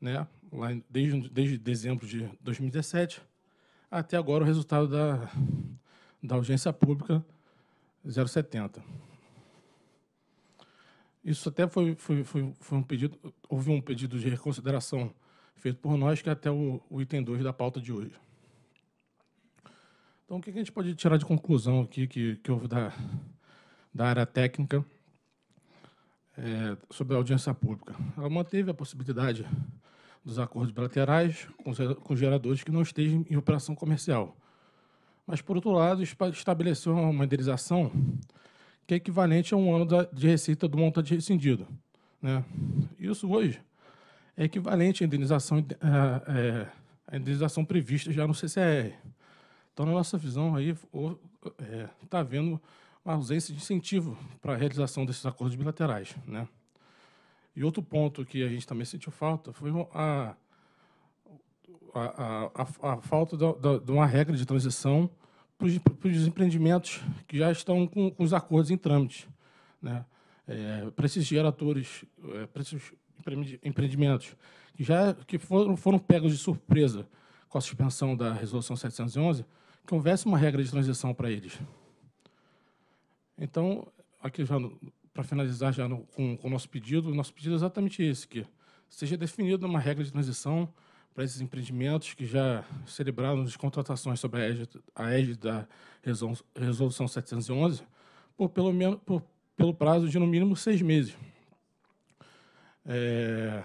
né? Lá desde, desde dezembro de 2017 até agora o resultado da, da audiência pública 070. Isso até foi, foi, foi, foi um pedido, houve um pedido de reconsideração feito por nós, que é até o, o item 2 da pauta de hoje. Então, o que a gente pode tirar de conclusão aqui que, que houve da, da área técnica é, sobre a audiência pública? Ela manteve a possibilidade dos acordos bilaterais com geradores que não estejam em operação comercial. Mas, por outro lado, estabeleceu uma indenização que é equivalente a um ano de receita do montante rescindido. Né? Isso hoje é equivalente à indenização, é, é, indenização prevista já no CCR. Então, na nossa visão, aí está é, tá havendo uma ausência de incentivo para a realização desses acordos bilaterais. Né? E outro ponto que a gente também sentiu falta foi a, a, a, a falta de uma regra de transição para os empreendimentos que já estão com, com os acordos em trâmite. Né? É, para esses geradores, é, para esses empreendimentos que, já, que foram, foram pegos de surpresa com a suspensão da Resolução 711, que houvesse uma regra de transição para eles. Então, aqui já para finalizar já no, com, com, o nosso pedido, o nosso pedido é exatamente esse, que seja definida uma regra de transição para esses empreendimentos que já celebraram as contratações sobre a égide, da Resolução 711 por pelo, menos, por, pelo prazo de, no mínimo, seis meses, é,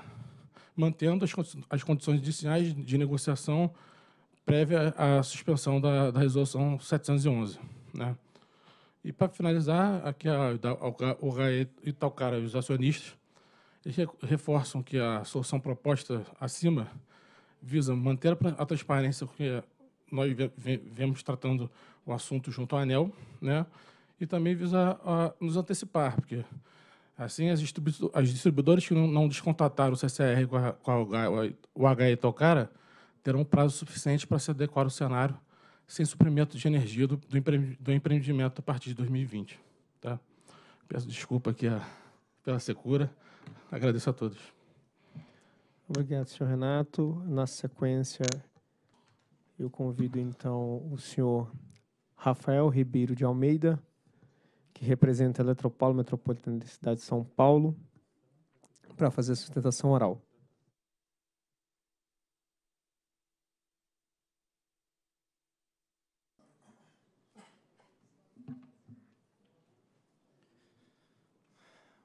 mantendo as, as condições iniciais de negociação prévia à suspensão da, da Resolução 711. Né? E, para finalizar, aqui o tal cara e os acionistas eles reforçam que a solução proposta acima visa manter a transparência, porque nós vemos tratando o assunto junto ao ANEL, né? e também visa a, nos antecipar, porque assim as, distribu as distribuidoras que não, descontataram o CCR com, a, com a, o HE Tocara terão prazo suficiente para se adequar ao cenário sem suprimento de energia do, do, empre do empreendimento a partir de 2020. Tá? Peço desculpa aqui a, pela secura. Agradeço a todos. Obrigado, senhor Renato. Na sequência, eu convido então o senhor Rafael Ribeiro de Almeida, que representa a Eletropaulo Metropolitana da Cidade de São Paulo, para fazer a sustentação oral.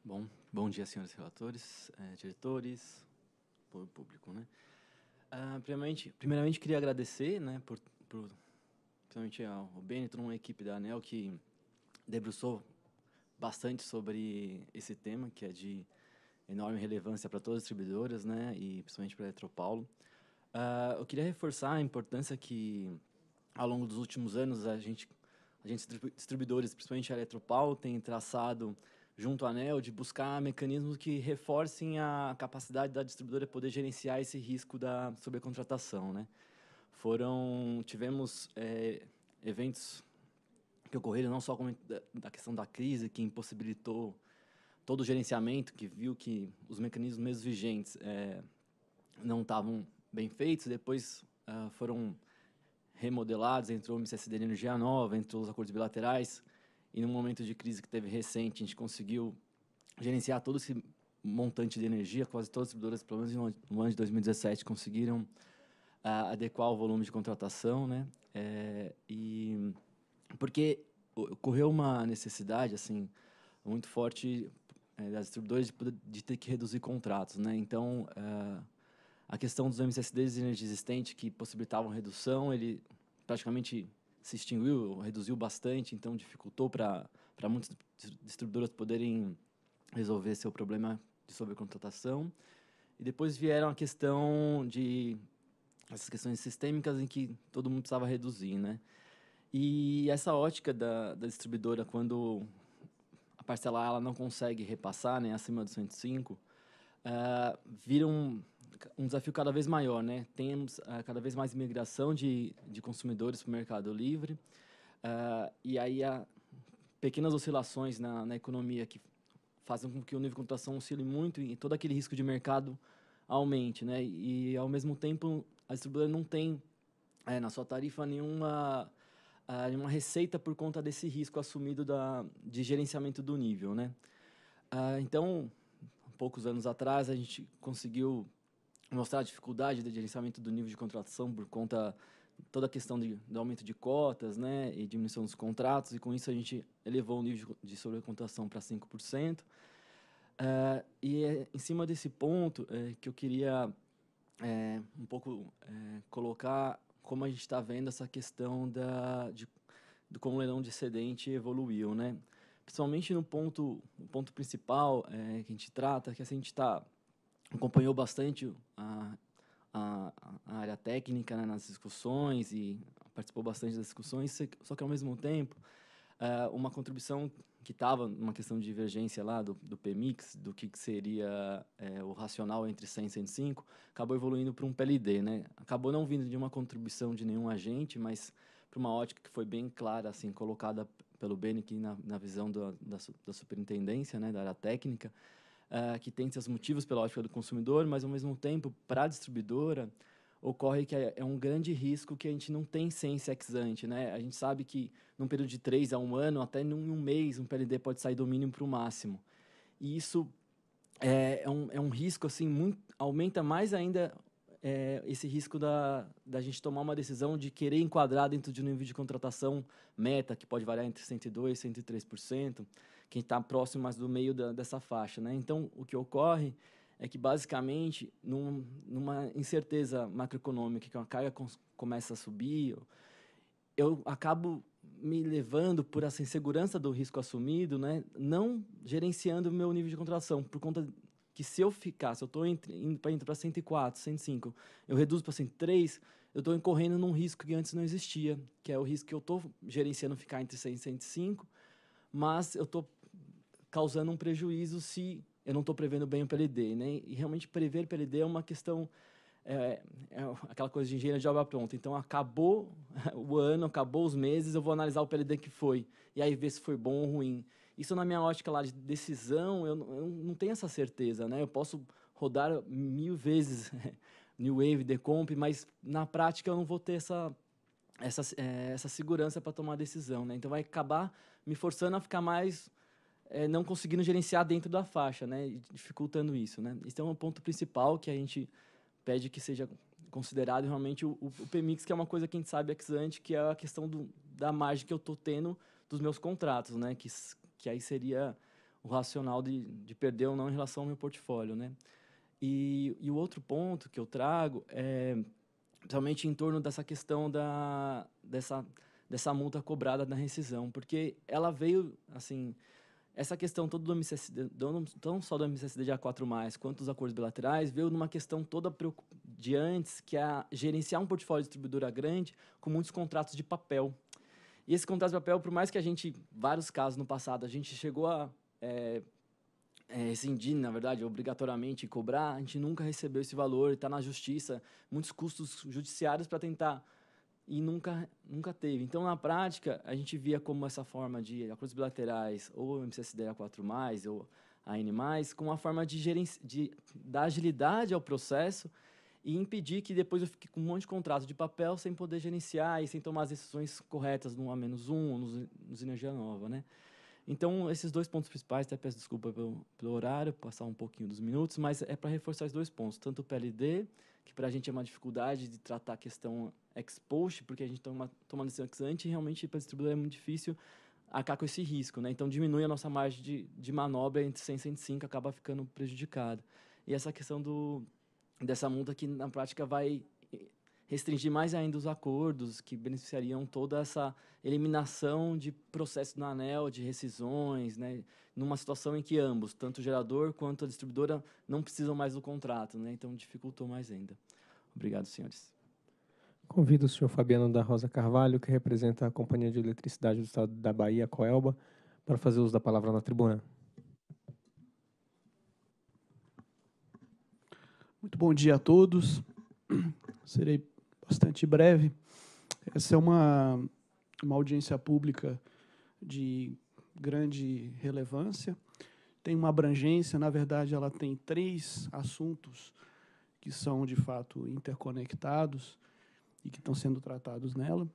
Bom, bom dia, senhores relatores, eh, diretores, apoio público, né? Ah, primeiramente, primeiramente queria agradecer, né, por, por principalmente ao Benito, uma equipe da ANEL que debruçou bastante sobre esse tema, que é de enorme relevância para todas as distribuidoras, né, e principalmente para a Eletropaulo. Uh, eu queria reforçar a importância que, ao longo dos últimos anos, a gente, a gente distribuidores, principalmente a Eletropaulo, tem traçado junto à ANEL de buscar mecanismos que reforcem a capacidade da distribuidora poder gerenciar esse risco da sobrecontratação. Né? Foram, tivemos é, eventos que ocorreram não só com a questão da crise, que impossibilitou todo o gerenciamento, que viu que os mecanismos mesmo vigentes é, não estavam bem feitos, depois uh, foram remodelados, entrou o MCSD de energia nova, entrou os acordos bilaterais, e no momento de crise que teve recente, a gente conseguiu gerenciar todo esse montante de energia, quase todas as distribuidoras, pelo menos no ano de 2017, conseguiram uh, adequar o volume de contratação, né? É, e porque ocorreu uma necessidade, assim, muito forte é, das distribuidoras de, de, ter que reduzir contratos, né? Então, uh, a questão dos MCSDs de energia existente que possibilitavam redução, ele praticamente se extinguiu, reduziu bastante, então dificultou para muitas distribuidoras poderem resolver seu problema de sobrecontratação. E depois vieram a questão de essas questões sistêmicas em que todo mundo precisava reduzir, né? E essa ótica da, da distribuidora, quando a parcela ela não consegue repassar, né, acima dos 105, ah, uh, um desafio cada vez maior, né? Temos uh, cada vez mais migração de, de consumidores para o mercado livre, uh, e aí há pequenas oscilações na, na economia que fazem com que o nível de computação oscile muito e todo aquele risco de mercado aumente, né? E, ao mesmo tempo, a distribuidora não tem é, na sua tarifa nenhuma uh, nenhuma receita por conta desse risco assumido da, de gerenciamento do nível, né? Uh, então, poucos anos atrás, a gente conseguiu mostrar a dificuldade de gerenciamento do nível de contratação por conta toda a questão de, do aumento de cotas né, e diminuição dos contratos, e com isso a gente elevou o nível de, de sobrecontração para 5%. Uh, eh, e é em cima desse ponto é, que eu queria é, um pouco é, colocar como a gente está vendo essa questão da, de, do como o leilão de excedente evoluiu, né? Principalmente no ponto, o ponto principal que a gente trata, é que a gente está acompanhou bastante a, a, a área técnica né, nas discussões e participou bastante das discussões, só que ao mesmo tempo, uh, uma contribuição que estava numa questão de divergência lá do, do PMIX, do que, que seria eh, o racional entre 100 e 105, acabou evoluindo para um PLD, né? Acabou não vindo de uma contribuição de nenhum agente, mas para uma ótica que foi bem clara, assim, colocada pelo Benick na, na visão da, da, da superintendência, né, da área técnica, uh, que tem seus motivos pela ótica do consumidor, mas, ao mesmo tempo, para a distribuidora, ocorre que é, é, um grande risco que a gente não tem ciência ex ante. Né? A gente sabe que, num período de três a um ano, até em um mês, um PLD pode sair do mínimo para o máximo. E isso é, é, um, é um risco, assim, muito, aumenta mais ainda é, esse risco da, da gente tomar uma decisão de querer enquadrar dentro de um nível de contratação meta, que pode variar entre 102% e 103% quem está próximo mais do meio da, dessa faixa. Né? Então, o que ocorre é que, basicamente, num, numa incerteza macroeconômica, que uma carga começa a subir, eu acabo me levando por essa insegurança do risco assumido, né? não gerenciando o meu nível de contração, por conta que se eu ficar, se eu estou indo para 104, 105, eu reduzo para 103, eu estou incorrendo num risco que antes não existia, que é o risco que eu estou gerenciando ficar entre 100 e 105, mas eu estou causando um prejuízo se eu não estou prevendo bem o PLD. Né? E realmente prever PLD é uma questão, é, é aquela coisa de engenharia de obra pronta. Então, acabou *laughs* o ano, acabou os meses, eu vou analisar o PLD que foi, e aí ver se foi bom ou ruim. Isso, na minha ótica lá de decisão, eu, eu não tenho essa certeza. Né? Eu posso rodar mil vezes *laughs* New Wave, comp, mas na prática eu não vou ter essa, essa, é, essa segurança para tomar decisão. Né? Então, vai acabar me forçando a ficar mais é, não conseguindo gerenciar dentro da faixa, né? Dificultando isso, né? Esse é um ponto principal que a gente pede que seja considerado realmente o, o, PMIX, que é uma coisa que a gente sabe ex-ante, que é a questão do, da margem que eu estou tendo dos meus contratos, né? Que, que aí seria o racional de, de perder ou não em relação ao meu portfólio, né? E, e o outro ponto que eu trago é realmente em torno dessa questão da, dessa, dessa multa cobrada na rescisão, porque ela veio, assim, essa questão toda do MCSD, não só do MCSD de A4+, quanto dos acordos bilaterais, veio numa questão toda de antes, que é gerenciar um portfólio de distribuidora grande com muitos contratos de papel. E esse contrato de papel, por mais que a gente, vários casos no passado, a gente chegou a é, é, rescindir, na verdade, obrigatoriamente cobrar, a gente nunca recebeu esse valor, está na justiça, muitos custos judiciários para tentar e nunca, nunca teve. Então, na prática, a gente via como essa forma de acordos bilaterais, ou MCSDA4+, ou AN+, como uma forma de, de dar agilidade ao processo e impedir que depois eu fique com um monte de contrato de papel sem poder gerenciar e sem tomar as decisões corretas no A-1 ou nos, nos energia nova, né? Então, esses dois pontos principais, até peço desculpa pelo, pelo horário, passar um pouquinho dos minutos, mas é para reforçar os dois pontos, tanto o PLD, que para a gente é uma dificuldade de tratar a questão ex porque a gente toma, toma decisão ex-ante, realmente para distribuidor é muito difícil arcar com esse risco. Né? Então, diminui a nossa margem de, de manobra entre 100 e 105, acaba ficando prejudicado. E essa questão do, dessa multa que, na prática, vai restringir mais ainda os acordos que beneficiariam toda essa eliminação de processos na ANEL, de rescisões, né? numa situação em que ambos, tanto o gerador quanto a distribuidora, não precisam mais do contrato. Né? Então, dificultou mais ainda. Obrigado, senhores. Convido o senhor Fabiano da Rosa Carvalho, que representa a Companhia de Eletricidade do Estado da Bahia, Coelba, para fazer uso da palavra na tribuna. Muito bom dia a todos. Serei bastante breve. Essa é uma, uma audiência pública de grande relevância. Tem uma abrangência, na verdade, ela tem três assuntos que são de fato interconectados e que estão sendo tratados nela.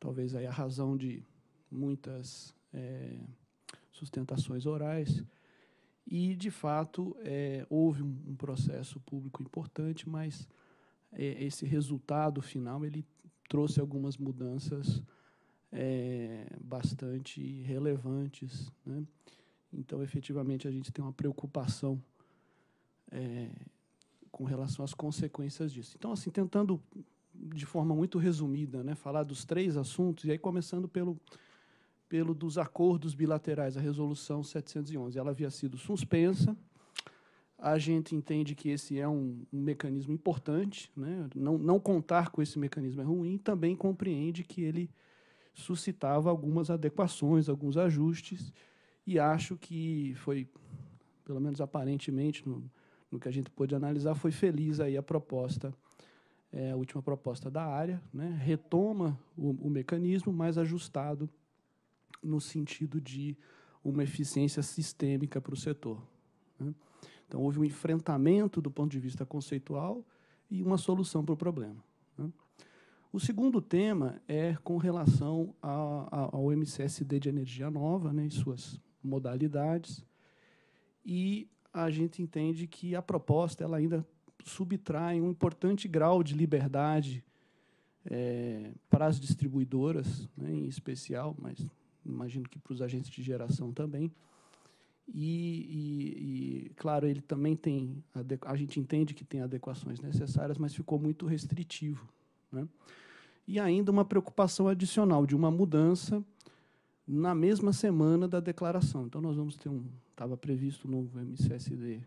Talvez aí a razão de muitas é, sustentações orais. E, de fato, é, houve um, um, processo público importante, mas é, esse resultado final ele trouxe algumas mudanças é, bastante relevantes. Né? Então, efetivamente, a gente tem uma preocupação é, com relação às consequências disso. Então, assim, tentando de forma muito resumida, né, falar dos três assuntos, e aí começando pelo, pelo dos acordos bilaterais, a Resolução 711. Ela havia sido suspensa, a gente entende que esse é um, um mecanismo importante, né? não, não contar com esse mecanismo é ruim, também compreende que ele suscitava algumas adequações, alguns ajustes, e acho que foi, pelo menos aparentemente, no, no que a gente pôde analisar, foi feliz aí a proposta é a última proposta da área, né, retoma o, o mecanismo, mas ajustado no sentido de uma eficiência sistêmica para o setor. Né? Então, houve um enfrentamento do ponto de vista conceitual e uma solução para o problema. Né? O segundo tema é com relação a, a, ao MCSD de energia nova né, e suas modalidades. E a gente entende que a proposta ela ainda subtraem um importante grau de liberdade é, para as distribuidoras, né, em especial, mas imagino que para os agentes de geração também. E, e, e, claro, ele também tem a gente entende que tem adequações necessárias, mas ficou muito restritivo. Né? E ainda uma preocupação adicional de uma mudança na mesma semana da declaração. Então, nós vamos ter um. Estava previsto um novo MCSD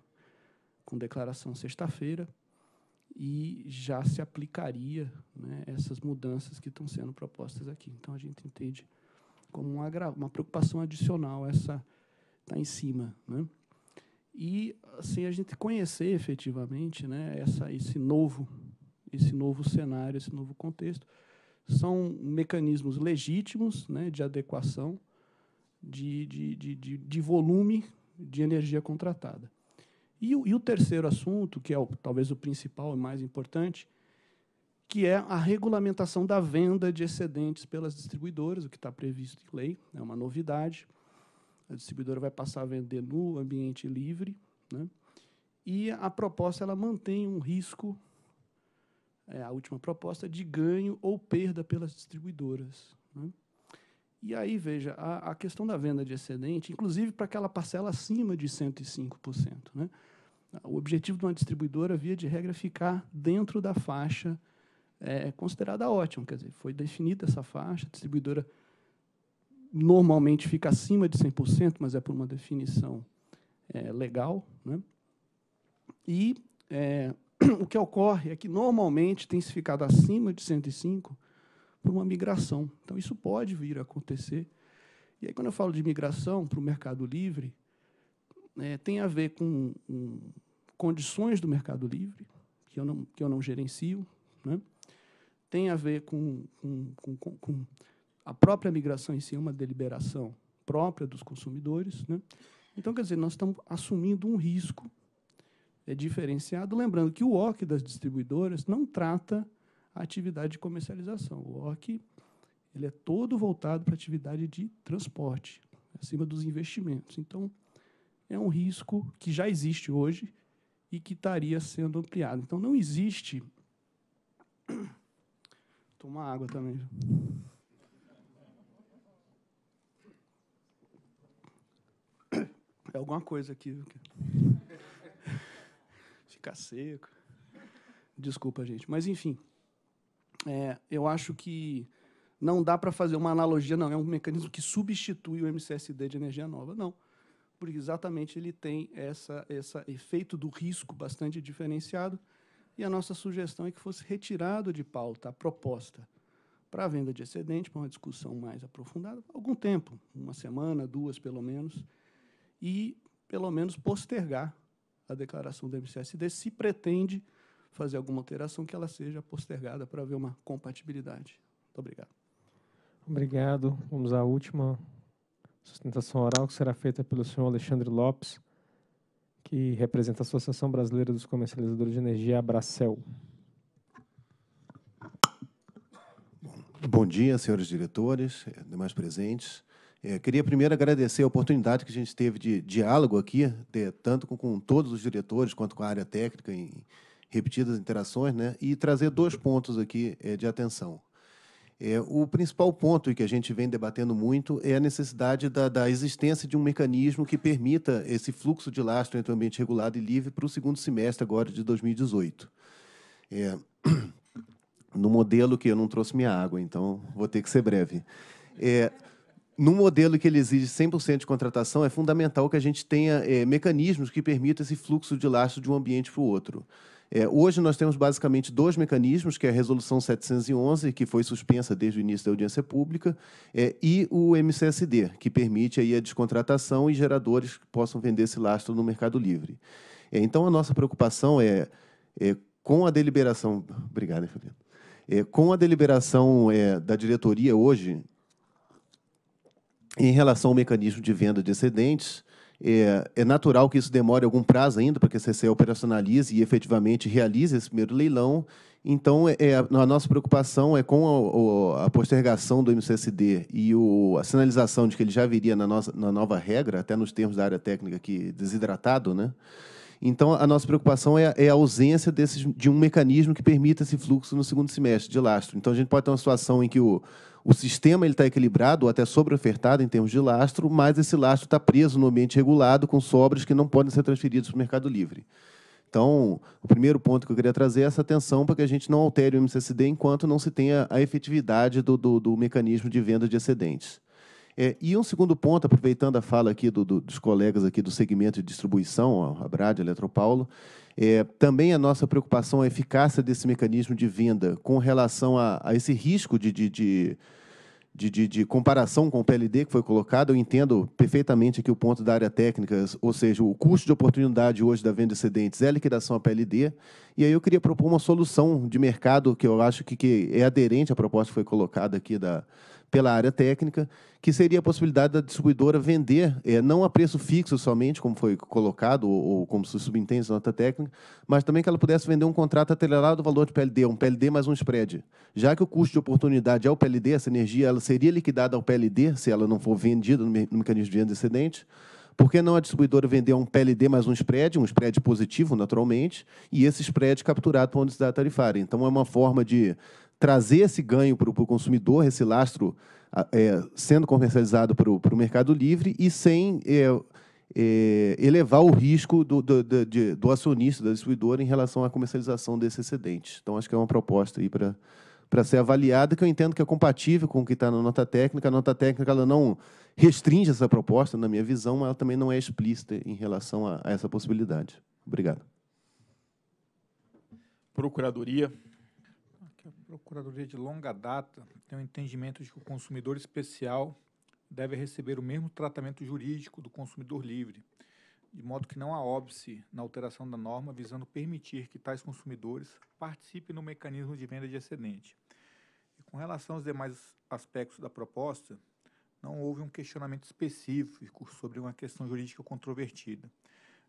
com declaração sexta-feira, e já se aplicaria né, essas mudanças que estão sendo propostas aqui. Então, a gente entende como uma, uma preocupação adicional essa está em cima. Né? E, assim, a gente conhecer efetivamente né, essa, esse, novo, esse novo cenário, esse novo contexto, são mecanismos legítimos né, de adequação de, de, de, de, de volume de energia contratada. E o, e o terceiro assunto, que é o, talvez o principal e mais importante, que é a regulamentação da venda de excedentes pelas distribuidoras, o que está previsto em lei, é uma novidade. A distribuidora vai passar a vender no ambiente livre, né? e a proposta ela mantém um risco, é, a última proposta, de ganho ou perda pelas distribuidoras. Né? E aí, veja, a, a, questão da venda de excedente, inclusive para aquela parcela acima de 105%. Né? O objetivo de uma distribuidora, via de regra, é ficar dentro da faixa é, considerada ótima. Quer dizer, foi definida essa faixa, a distribuidora normalmente fica acima de 100%, mas é por uma definição é, legal. Né? E é, *clears throat* o que ocorre é que, normalmente, tem se ficado acima de 105 por uma migração. Então, isso pode vir a acontecer. E aí, quando eu falo de migração para o mercado livre, é, tem a ver com um, condições do mercado livre, que eu não, que eu não gerencio, né? tem a ver com, com, com, com, a própria migração em si, uma deliberação própria dos consumidores. Né? Então, quer dizer, nós estamos assumindo um risco é, diferenciado, lembrando que o OC das distribuidoras não trata a atividade de comercialização. O OC ele é todo voltado para a atividade de transporte, acima dos investimentos. Então, é um risco que já existe hoje, e que estaria sendo ampliado. Então, não existe. *coughs* Tomar água também. *coughs* É alguma coisa aqui. *laughs* Fica seco. Desculpa, gente. Mas, enfim, é, eu acho que não dá para fazer uma analogia, não. É um mecanismo que substitui o MCSD de energia nova, não porque exatamente ele tem essa, esse efeito do risco bastante diferenciado, e a nossa sugestão é que fosse retirado de pauta a proposta para a venda de excedente, para uma discussão mais aprofundada, algum tempo, uma semana, duas pelo menos, e pelo menos postergar a declaração do MCSD, se pretende fazer alguma alteração, que ela seja postergada para ver uma compatibilidade. Muito obrigado. Obrigado. Vamos à última sustentação oral que será feita pelo senhor Alexandre Lopes, que representa a Associação Brasileira dos Comercializadores de Energia, Abracel. Bom dia, senhores diretores, eh, demais presentes. É, queria primeiro agradecer a oportunidade que a gente teve de diálogo aqui, de, eh, tanto com, com, todos os diretores quanto com a área técnica, em repetidas interações, né? e trazer dois pontos aqui é, de atenção. É, o principal ponto que a gente vem debatendo muito é a necessidade da, da, existência de um mecanismo que permita esse fluxo de lastro entre o ambiente regulado e livre para o segundo semestre agora de 2018. É, *clears throat* no modelo que eu não trouxe minha água, então vou ter que ser breve. É, no modelo que ele exige 100% de contratação, é fundamental que a gente tenha é, mecanismos que permitam esse fluxo de lastro de um ambiente para o outro. É, hoje nós temos basicamente dois mecanismos, que é a Resolução 711, que foi suspensa desde o início da audiência pública, é, e o MCSD, que permite aí a descontratação e geradores que possam vender esse lastro no mercado livre. É, então, a nossa preocupação é, é com a deliberação... Obrigado, hein, é, com a deliberação é, da diretoria hoje, em relação ao mecanismo de venda de excedentes, é, é, natural que isso demore algum prazo ainda para que a CCE operacionalize e efetivamente realize esse primeiro leilão. Então, é, é a nossa preocupação é com a, a, postergação do MCSD e o, a sinalização de que ele já viria na, nossa, na nova regra, até nos termos da área técnica aqui, desidratado, né? Então, a nossa preocupação é, é a ausência desses, de um mecanismo que permita esse fluxo no segundo semestre de lastro. Então, a gente pode ter uma situação em que o, o sistema está equilibrado ou até sobreofertado em termos de lastro, mas esse lastro está preso no ambiente regulado com sobras que não podem ser transferidas para o mercado livre. Então, o primeiro ponto que eu queria trazer é essa atenção para que a gente não altere o MCSD enquanto não se tenha a efetividade do, do, do mecanismo de venda de excedentes. É, e um segundo ponto, aproveitando a fala aqui do, do, dos colegas aqui do segmento de distribuição, a Brad, a Eletropaulo, é, também a nossa preocupação é a eficácia desse mecanismo de venda com relação a, a esse risco de, de, de de, de, de, comparação com o PLD que foi colocado, eu entendo perfeitamente aqui o ponto da área técnica, ou seja, o custo de oportunidade hoje da venda de excedentes é a liquidação a PLD, e aí eu queria propor uma solução de mercado que eu acho que, que é aderente à proposta que foi colocada aqui da, pela área técnica, que seria a possibilidade da distribuidora vender, é, não a preço fixo somente, como foi colocado, ou, ou como se subentende na nota técnica, mas também que ela pudesse vender um contrato atrelado ao valor de PLD, um PLD mais um spread. Já que o custo de oportunidade é o PLD, essa energia ela seria liquidada ao PLD, se ela não for vendida no, me no mecanismo de venda excedente, por que não a distribuidora vender um PLD mais um spread, um spread positivo, naturalmente, e esse spread capturado para a tarifária? Então, é uma forma de trazer esse ganho para o consumidor, esse lastro é, sendo comercializado para o mercado livre e sem é, é elevar o risco do, do, do, do acionista, da distribuidora, em relação à comercialização desse excedente. Então, acho que é uma proposta aí para para ser avaliada, que eu entendo que é compatível com o que está na nota técnica. A nota técnica ela não restringe essa proposta, na minha visão, mas ela também não é explícita em relação a, a essa possibilidade. Obrigado. Procuradoria. Procuradoria de longa data tem o um entendimento de que o consumidor especial deve receber o mesmo tratamento jurídico do consumidor livre, de modo que não há óbice na alteração da norma visando permitir que tais consumidores participem no mecanismo de venda de excedente. E com relação aos demais aspectos da proposta, não houve um questionamento específico sobre uma questão jurídica controvertida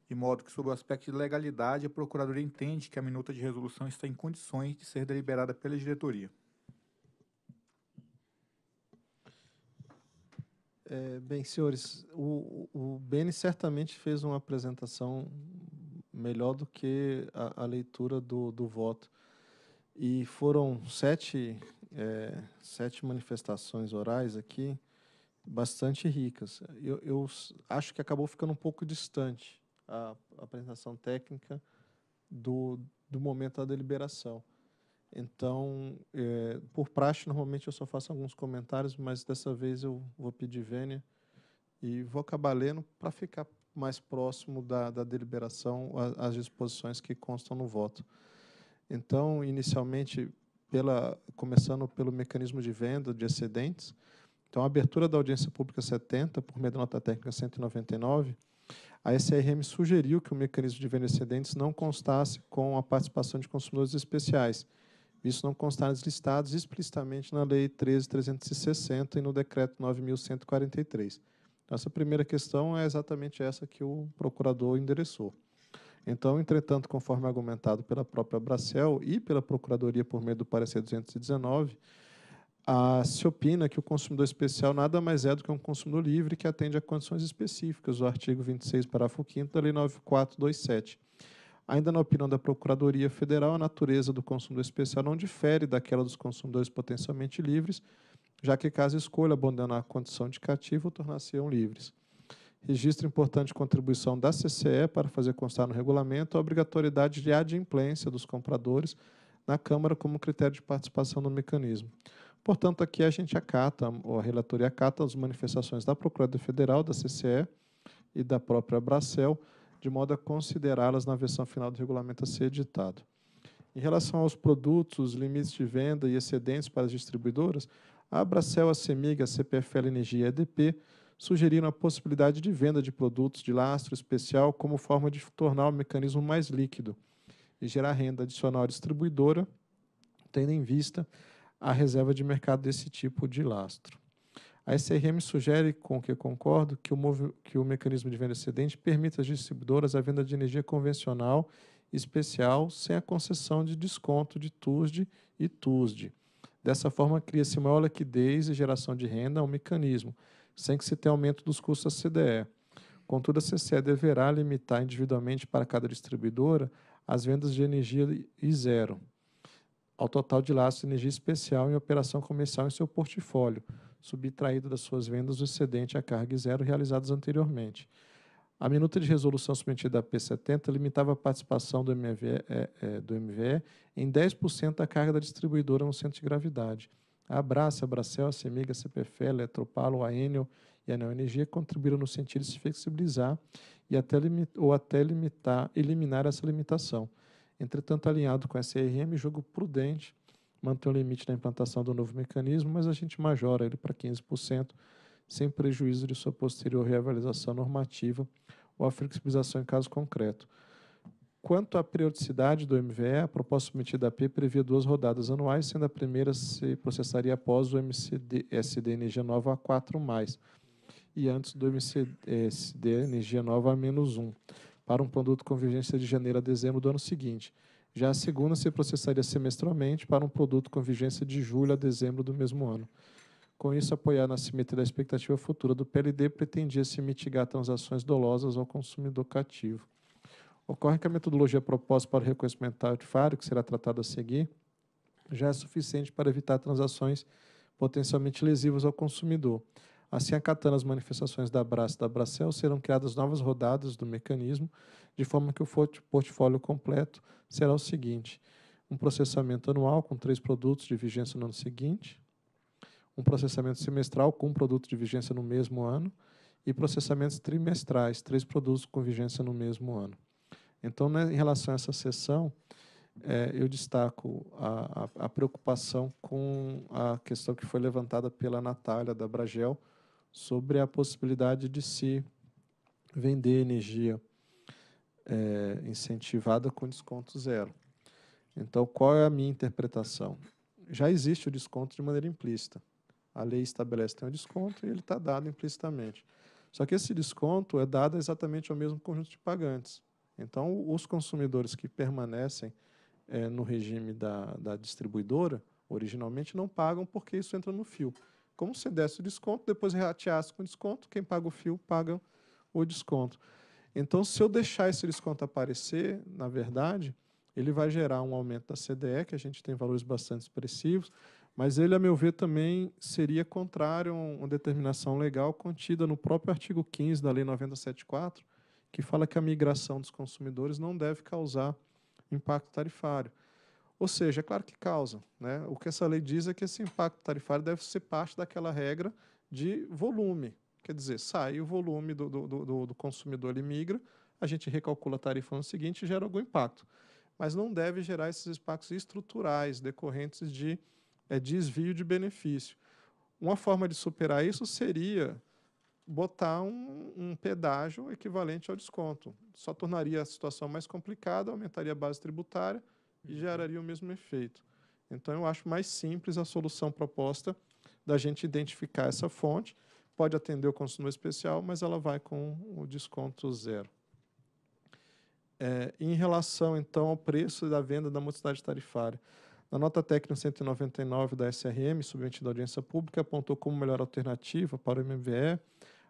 de modo que, sob o aspecto de legalidade, a Procuradoria entende que a minuta de resolução está em condições de ser deliberada pela diretoria. É, bem, senhores, o, o Beni certamente fez uma apresentação melhor do que a, a leitura do, do voto. E foram sete, é, sete manifestações orais aqui, bastante ricas. Eu, eu acho que acabou ficando um pouco distante a apresentação técnica do, do momento da deliberação. Então, é, por praxe, normalmente eu só faço alguns comentários, mas dessa vez eu vou pedir vênia e vou acabar lendo para ficar mais próximo da, da deliberação as disposições que constam no voto. Então, inicialmente, pela, começando pelo mecanismo de venda de excedentes, então, a abertura da audiência pública 70, por meio da nota técnica 199, a SRM sugeriu que o mecanismo de venda excedentes não constasse com a participação de consumidores especiais, visto não constar listados explicitamente na Lei 13.360 e no Decreto 9.143. Então, essa primeira questão é exatamente essa que o procurador endereçou. Então, entretanto, conforme argumentado pela própria Bracel e pela Procuradoria por meio do parecer 219, se opina que o consumidor especial nada mais é do que um consumidor livre que atende a condições específicas do artigo 26, parágrafo 5 da Lei 9427. Ainda na opinião da Procuradoria Federal, a natureza do consumidor especial não difere daquela dos consumidores potencialmente livres, já que caso escolha abandonar a condição de cativo, tornar-se-ão livres. Registro importante contribuição da CCE para fazer constar no regulamento a obrigatoriedade de adimplência dos compradores na Câmara como critério de participação no mecanismo. Portanto, aqui a gente acata, ou a relatoria acata as manifestações da Procuradoria Federal, da CCE e da própria Bracel, de modo a considerá-las na versão final do regulamento a ser editado. Em relação aos produtos, os limites de venda e excedentes para as distribuidoras, a Bracel, a CEMIG, a CPFL Energia e a EDP sugeriram a possibilidade de venda de produtos de lastro especial como forma de tornar o mecanismo mais líquido e gerar renda adicional à distribuidora, tendo em vista a reserva de mercado desse tipo de lastro. A SRM sugere, com que concordo, que o, que o mecanismo de venda excedente permita às distribuidoras a venda de energia convencional especial sem a concessão de desconto de TUSD e TUSD. Dessa forma, cria-se maior liquidez e geração de renda ao mecanismo, sem que se tenha aumento dos custos da CDE. Contudo, a CCE deverá limitar individualmente para cada distribuidora as vendas de energia e zero ao total de laços de energia especial em operação comercial em seu portfólio, subtraído das suas vendas o excedente a carga zero realizadas anteriormente. A minuta de resolução submetida à P70 limitava a participação do MVE, é, é, do MVE em 10% da carga da distribuidora no centro de gravidade. A Abraça, a Bracel, a Semiga, a CPFL, a Eletropalo, a Enel e a Neo Energia contribuíram no sentido de se flexibilizar e até ou até limitar, eliminar essa limitação. Entretanto, alinhado com a SRM, jogo prudente, mantém o limite da implantação do novo mecanismo, mas a gente majora ele para 15%, sem prejuízo de sua posterior reavaliação normativa ou a flexibilização em caso concreto. Quanto à periodicidade do MVE, a proposta submetida à P previa duas rodadas anuais, sendo a primeira se processaria após o MCD, SD Energia Nova A4+, e antes do MCD Energia Nova A-1 para um produto com vigência de janeiro a dezembro do ano seguinte. Já a segunda se processaria semestralmente para um produto com vigência de julho a dezembro do mesmo ano. Com isso, apoiar na simetria da expectativa futura do PLD pretendia-se mitigar transações então dolosas ao consumidor cativo. Ocorre que a metodologia proposta para o reconhecimento tarifário, que será tratada a seguir, já é suficiente para evitar transações potencialmente lesivas ao consumidor. Assim, acatando as manifestações da Brás e da Abracel, serão criadas novas rodadas do mecanismo, de forma que o portfólio completo será o seguinte: um processamento anual com três produtos de vigência no ano seguinte, um processamento semestral com um produto de vigência no mesmo ano e processamentos trimestrais, três produtos com vigência no mesmo ano. Então, né, em relação a essa sessão, é, eu destaco a, a, a preocupação com a questão que foi levantada pela Natália da Bragel, sobre a possibilidade de se vender energia é, incentivada com desconto zero. Então, qual é a minha interpretação? Já existe o desconto de maneira implícita. A lei estabelece que tem um desconto e ele está dado implicitamente. Só que esse desconto é dado exatamente ao mesmo conjunto de pagantes. Então, os consumidores que permanecem é, no regime da, da distribuidora, originalmente, não pagam porque isso entra no fio como se desse o desconto, depois reateasse com desconto, quem paga o fio paga o desconto. Então, se eu deixar esse desconto aparecer, na verdade, ele vai gerar um aumento da CDE, que a gente tem valores bastante expressivos, mas ele, a meu ver, também seria contrário a uma determinação legal contida no próprio artigo 15 da Lei 974, que fala que a migração dos consumidores não deve causar impacto tarifário. Ou seja, é claro que causam. Né? O que essa lei diz é que esse impacto tarifário deve ser parte daquela regra de volume. Quer dizer, sai o volume do, do, do, do consumidor, ele migra, a gente recalcula a tarifa no seguinte e gera algum impacto. Mas não deve gerar esses impactos estruturais decorrentes de é, desvio de benefício. Uma forma de superar isso seria botar um, um, pedágio equivalente ao desconto. Só tornaria a situação mais complicada, aumentaria a base tributária e geraria o mesmo efeito. Então, eu acho mais simples a solução proposta da gente identificar essa fonte. Pode atender o consumo especial, mas ela vai com o desconto zero. É, em relação, então, ao preço da venda da multicidade tarifária, na nota técnica 199 da SRM, submetida à audiência pública, apontou como melhor alternativa para o MVE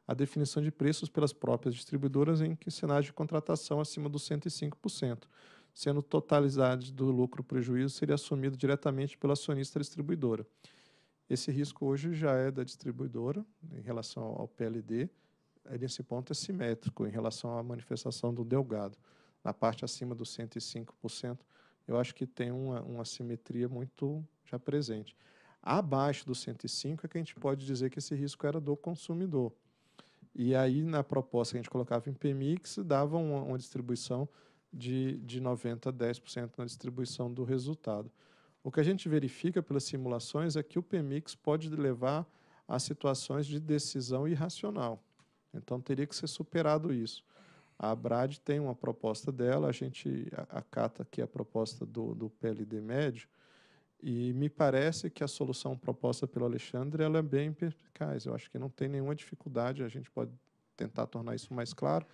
a definição de preços pelas próprias distribuidoras em sinais de contratação acima dos 105%, sendo totalidade do lucro prejuízo seria assumido diretamente pelo acionista distribuidora. Esse risco hoje já é da distribuidora em relação ao PLD, é, nesse ponto é simétrico em relação à manifestação do Delgado. Na parte acima dos 105%, eu acho que tem uma, uma simetria muito já presente. Abaixo dos 105 é que a gente pode dizer que esse risco era do consumidor. E aí, na proposta que a gente colocava em PMIX, dava uma, uma distribuição de, de 90% a 10% na distribuição do resultado. O que a gente verifica pelas simulações é que o PMIX pode levar a situações de decisão irracional. Então, teria que ser superado isso. A Abrad tem uma proposta dela, a gente acata aqui a proposta do, do PLD médio, e me parece que a solução proposta pelo Alexandre ela é bem perspicaz. Eu acho que não tem nenhuma dificuldade, a gente pode tentar tornar isso mais claro,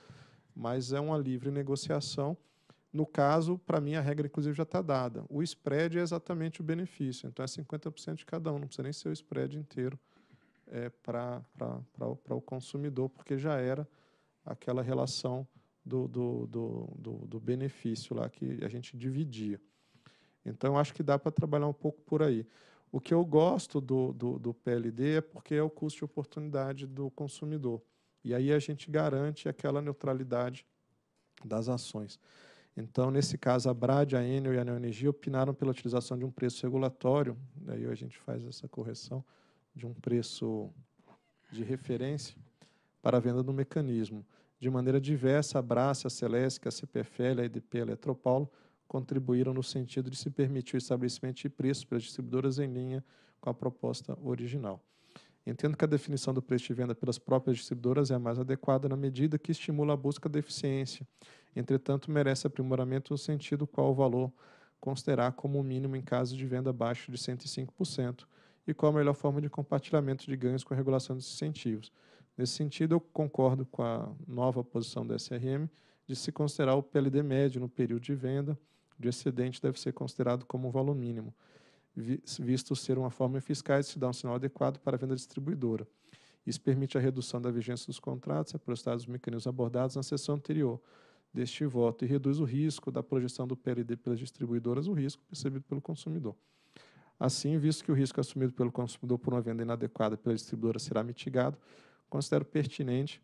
mas é uma livre negociação no caso, para mim, a regra, inclusive, já está dada. O spread é exatamente o benefício. Então, é 50% de cada um. Não precisa nem ser o spread inteiro é, para o consumidor, porque já era aquela relação do, do, do, do, do benefício lá que a gente dividia. Então, acho que dá para trabalhar um pouco por aí. O que eu gosto do, do, do, PLD é porque é o custo de oportunidade do consumidor. E aí a gente garante aquela neutralidade das ações. Então, nesse caso, a Brad, a Enel e a Neoenergia opinaram pela utilização de um preço regulatório, daí a gente faz essa correção, de um preço de referência para a venda do mecanismo. De maneira diversa, a Brás, a Celesc, a CPFL, a EDP a Eletropaulo contribuíram no sentido de se permitir o estabelecimento de preços pelas distribuidoras em linha com a proposta original. Entendo que a definição do preço de venda pelas próprias distribuidoras é a mais adequada na medida que estimula a busca da eficiência Entretanto, merece aprimoramento no sentido qual o valor considerar como o mínimo em caso de venda abaixo de 105% e qual a melhor forma de compartilhamento de ganhos com a regulação dos incentivos. Nesse sentido, eu concordo com a nova posição da SRM de se considerar o PLD médio no período de venda de excedente deve ser considerado como um valor mínimo, visto ser uma forma fiscal de se dar um sinal adequado para a venda distribuidora. Isso permite a redução da vigência dos contratos aproximados os mecanismos abordados na sessão anterior, deste voto e reduz o risco da projeção do PLD pelas distribuidoras, o risco percebido pelo consumidor. Assim, visto que o risco assumido pelo consumidor por uma venda inadequada pela distribuidora será mitigado, considero pertinente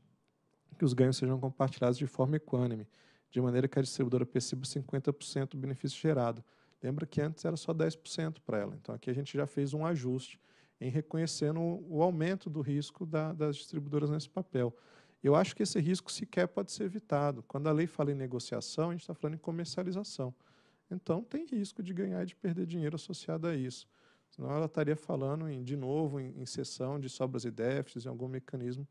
que os ganhos sejam compartilhados de forma equânime, de maneira que a distribuidora perceba 50% do benefício gerado. Lembra que antes era só 10% para ela, então aqui a gente já fez um ajuste em reconhecendo o aumento do risco da, das distribuidoras nesse papel. Eu acho que esse risco sequer pode ser evitado. Quando a lei fala em negociação, a gente está falando em comercialização. Então, tem risco de ganhar e de perder dinheiro associado a isso. Senão, ela estaria falando, em, de novo, em, em sessão de sobras e déficits, em algum mecanismo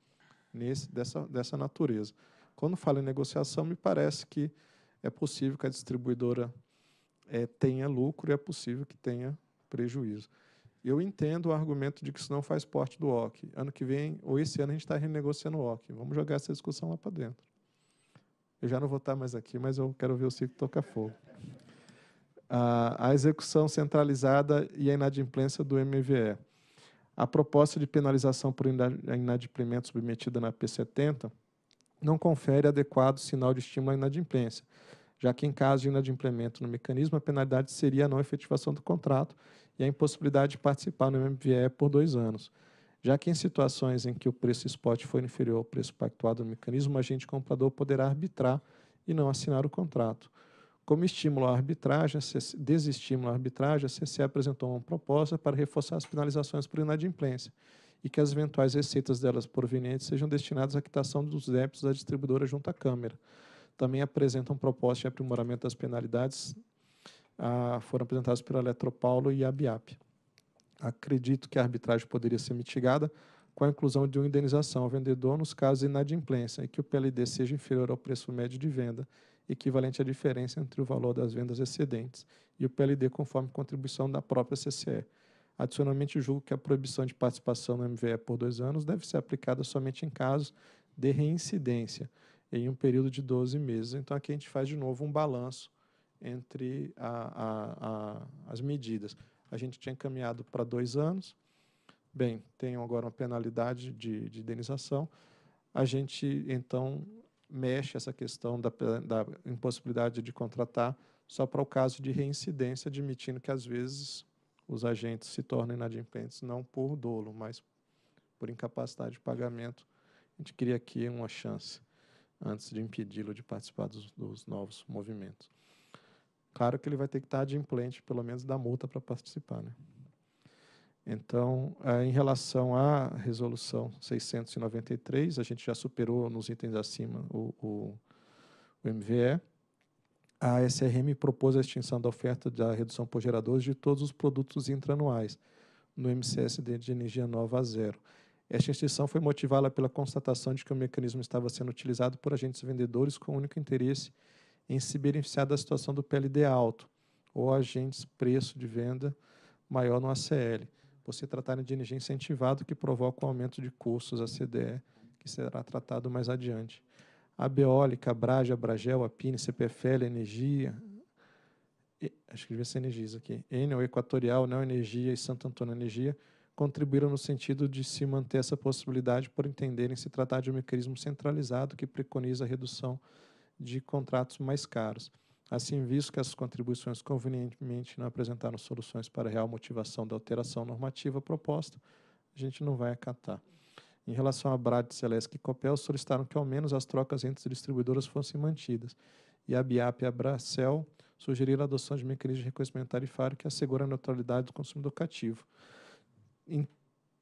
nesse, dessa, dessa natureza. Quando fala em negociação, me parece que é possível que a distribuidora é, tenha lucro e é possível que tenha prejuízo. Eu entendo o argumento de que isso não faz parte do OC. Ano que vem, ou esse ano, a gente está renegociando o OC. Vamos jogar essa discussão lá para dentro. Eu já não vou estar tá mais aqui, mas eu quero ver o ciclo tocar fogo. Ah, a execução centralizada e a inadimplência do MVE. A proposta de penalização por inadimplimento submetida na P70 não confere adequado sinal de estímulo à inadimplência já que em caso de inadimplemento no mecanismo, a penalidade seria a não efetivação do contrato e a impossibilidade de participar no MVE por dois anos. Já que em situações em que o preço spot for inferior ao preço pactuado no mecanismo, o agente comprador poderá arbitrar e não assinar o contrato. Como estímulo à arbitragem, desestímulo à arbitragem, a CCE apresentou uma proposta para reforçar as penalizações por inadimplência e que as eventuais receitas delas provenientes sejam destinadas à quitação dos débitos da distribuidora junto à Câmara também apresentam propostas de aprimoramento das penalidades, ah, foram apresentadas pela Eletropaulo e a BIAP. Acredito que a arbitragem poderia ser mitigada com a inclusão de uma indenização ao vendedor nos casos de inadimplência e que o PLD seja inferior ao preço médio de venda, equivalente à diferença entre o valor das vendas excedentes e o PLD conforme contribuição da própria CCE. Adicionalmente, julgo que a proibição de participação no MVE por dois anos deve ser aplicada somente em casos de reincidência, em um período de 12 meses. Então, aqui a gente faz de novo um balanço entre a, a, a, as medidas. A gente tinha encaminhado para dois anos. Bem, tem agora uma penalidade de, de indenização. A gente, então, mexe essa questão da, da impossibilidade de contratar só para o caso de reincidência, admitindo que, às vezes, os agentes se tornam inadimplentes não por dolo, mas por incapacidade de pagamento. A gente cria aqui uma chance antes de impedi-lo de participar dos, dos, novos movimentos. Claro que ele vai ter que estar adimplente, pelo menos, da multa para participar. Né? Então, é, em relação à resolução 693, a gente já superou nos itens acima o, o, o MVE. A SRM propôs a extinção da oferta da redução por geradores de todos os produtos intranuais no MCSD de energia nova a zero. Esta instituição foi motivada pela constatação de que o mecanismo estava sendo utilizado por agentes vendedores com o único interesse em se beneficiar da situação do PLD alto ou agentes preço de venda maior no ACL, por se tratarem de energia incentivado que provoca um aumento de custos a CDE, que será tratado mais adiante. A Beólica, a Brage, a Bragel, a Pini, CPFL, a Energia, acho que devia ser isso aqui, Enel, Equatorial, Neo Energia e Santo Antônio Energia, contribuíram no sentido de se manter essa possibilidade por entenderem se tratar de um mecanismo centralizado que preconiza a redução de contratos mais caros. Assim, visto que essas contribuições convenientemente não apresentaram soluções para a real motivação da alteração normativa proposta, a gente não vai acatar. Em relação a Brad, Celeste e Copel, solicitaram que ao menos as trocas entre as distribuidoras fossem mantidas. E a BIAP e a Bracel sugeriram a adoção de mecanismos de reconhecimento tarifário que assegura a neutralidade do consumidor cativo em,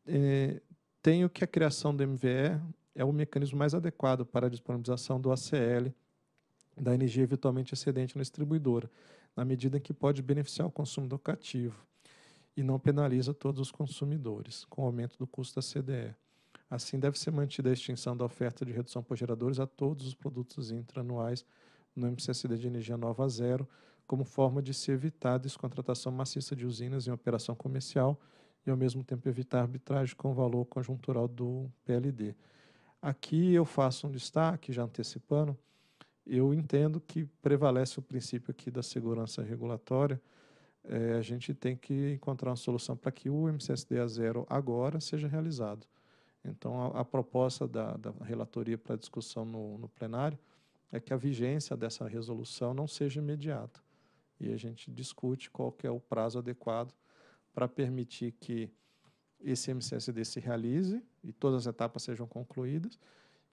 eh, é, tenho que a criação do MVE é o mecanismo mais adequado para a disponibilização do ACL da energia eventualmente excedente na distribuidora, na medida em que pode beneficiar o consumo do cativo e não penaliza todos os consumidores, com o aumento do custo da CDE. Assim, deve ser mantida a extinção da oferta de redução por geradores a todos os produtos intranuais no MCSD de energia nova zero, como forma de se evitar a descontratação maciça de usinas em operação comercial e, ao mesmo tempo, evitar arbitragem com o valor conjuntural do PLD. Aqui eu faço um destaque, já antecipando, eu entendo que prevalece o princípio aqui da segurança regulatória. É, a gente tem que encontrar uma solução para que o MCSD zero agora seja realizado. Então, a, a proposta da, da relatoria para discussão no, no plenário é que a vigência dessa resolução não seja imediata. E a gente discute qual que é o prazo adequado para permitir que esse MCSD se realize e todas as etapas sejam concluídas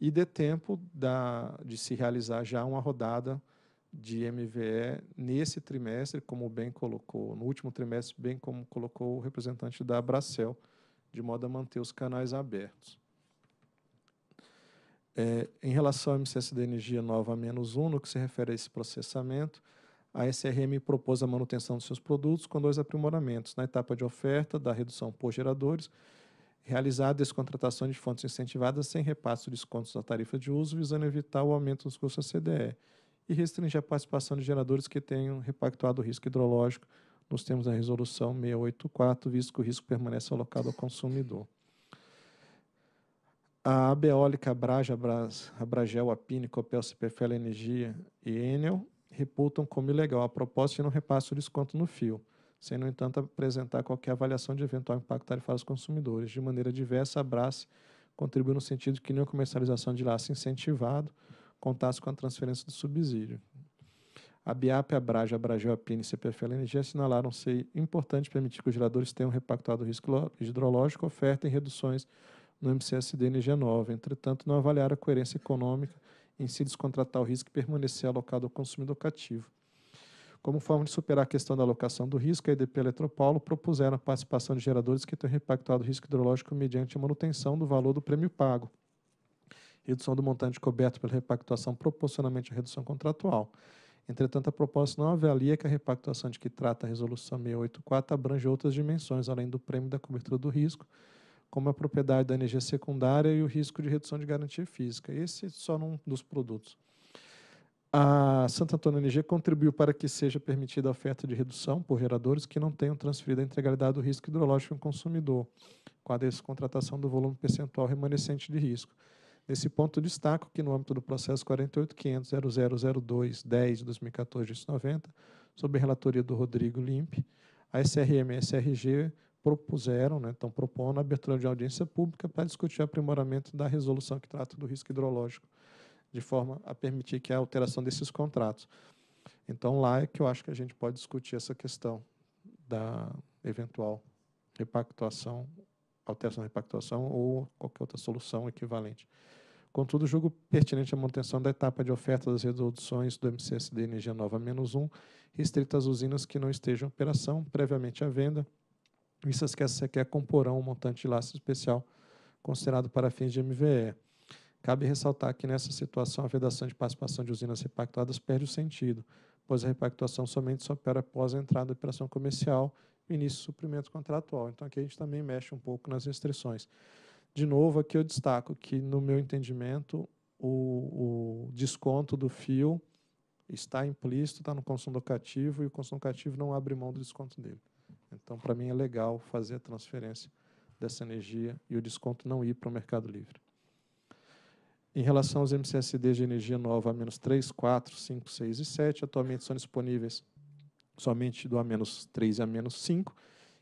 e dê tempo da, de se realizar já uma rodada de MVE nesse trimestre, como bem colocou, no último trimestre, bem como colocou o representante da Abracel, de modo a manter os canais abertos. É, em relação ao MCSD Energia Nova menos 1, no que se refere a esse processamento, a SRM propôs a manutenção dos seus produtos com dois aprimoramentos. Na etapa de oferta, da redução por geradores, realizar a descontratação de fontes incentivadas sem repasse de descontos da tarifa de uso, visando evitar o aumento dos custos da CDE, e restringir a participação de geradores que tenham repactuado o risco hidrológico nos termos da Resolução 684, visto que o risco permanece alocado ao consumidor. A Abeólica, a Braja, a Bragel, a Pini, Copel, CPFL Energia e Enel reputam como ilegal a proposta e não repassam o desconto no fio, sem, no entanto, apresentar qualquer avaliação de eventual impacto tarifário aos consumidores. De maneira diversa, a Brás contribui no sentido de que nenhuma comercialização de laço incentivado contasse com a transferência do subsídio. A BIAP, a BRAJ, a Bragel, a PIN e a CPFL Energia assinalaram ser importante permitir que os geradores tenham repactuado o risco hidrológico, oferta e reduções no MCSD Energia Nova. Entretanto, não avaliaram a coerência econômica em se descontratar o risco e permanecer alocado ao consumidor cativo. Como forma de superar a questão da alocação do risco, a EDP Eletropaulo propuseram a participação de geradores que tenham impactado o risco hidrológico mediante a manutenção do valor do prêmio pago, redução do montante coberto pela repactuação proporcionalmente à redução contratual. Entretanto, a proposta não avalia que a repactuação de que trata a Resolução 684 abrange outras dimensões, além do prêmio da cobertura do risco, como a propriedade da energia secundária e o risco de redução de garantia física. Esse é só num dos produtos. A Santo Antônio Energia contribuiu para que seja permitida a oferta de redução por geradores que não tenham transferido a integralidade do risco hidrológico ao consumidor, com a descontratação do volume percentual remanescente de risco. Nesse ponto, destaco que no âmbito do processo 48.500.0002.10.2014-90, sob a relatoria do Rodrigo Limpe, a SRM e a SRG propuseram, né, estão propondo a abertura de audiência pública para discutir o aprimoramento da resolução que trata do risco hidrológico, de forma a permitir que a alteração desses contratos. Então, lá é que eu acho que a gente pode discutir essa questão da eventual repactuação, alteração da repactuação ou qualquer outra solução equivalente. Contudo, julgo pertinente a manutenção da etapa de oferta das reduções do MCSD Energia Nova-1, restrita às usinas que não estejam em operação, previamente à venda, isso sequer comporão um montante de laço especial considerado para fins de MVE. Cabe ressaltar que, nessa situação, a vedação de participação de usinas repactuadas perde o sentido, pois a repactuação somente se opera após a entrada da operação comercial e início do suprimento contratual. Então, aqui a gente também mexe um pouco nas restrições. De novo, aqui eu destaco que, no meu entendimento, o, o desconto do fio está implícito, está no consumo locativo, e o consumo locativo não abre mão do desconto dele. Então, para mim, é legal fazer a transferência dessa energia e o desconto não ir para o Mercado Livre. Em relação aos MCSDs de energia nova A-3, 4, 5, 6 e 7, atualmente são disponíveis somente do A-3 e A-5,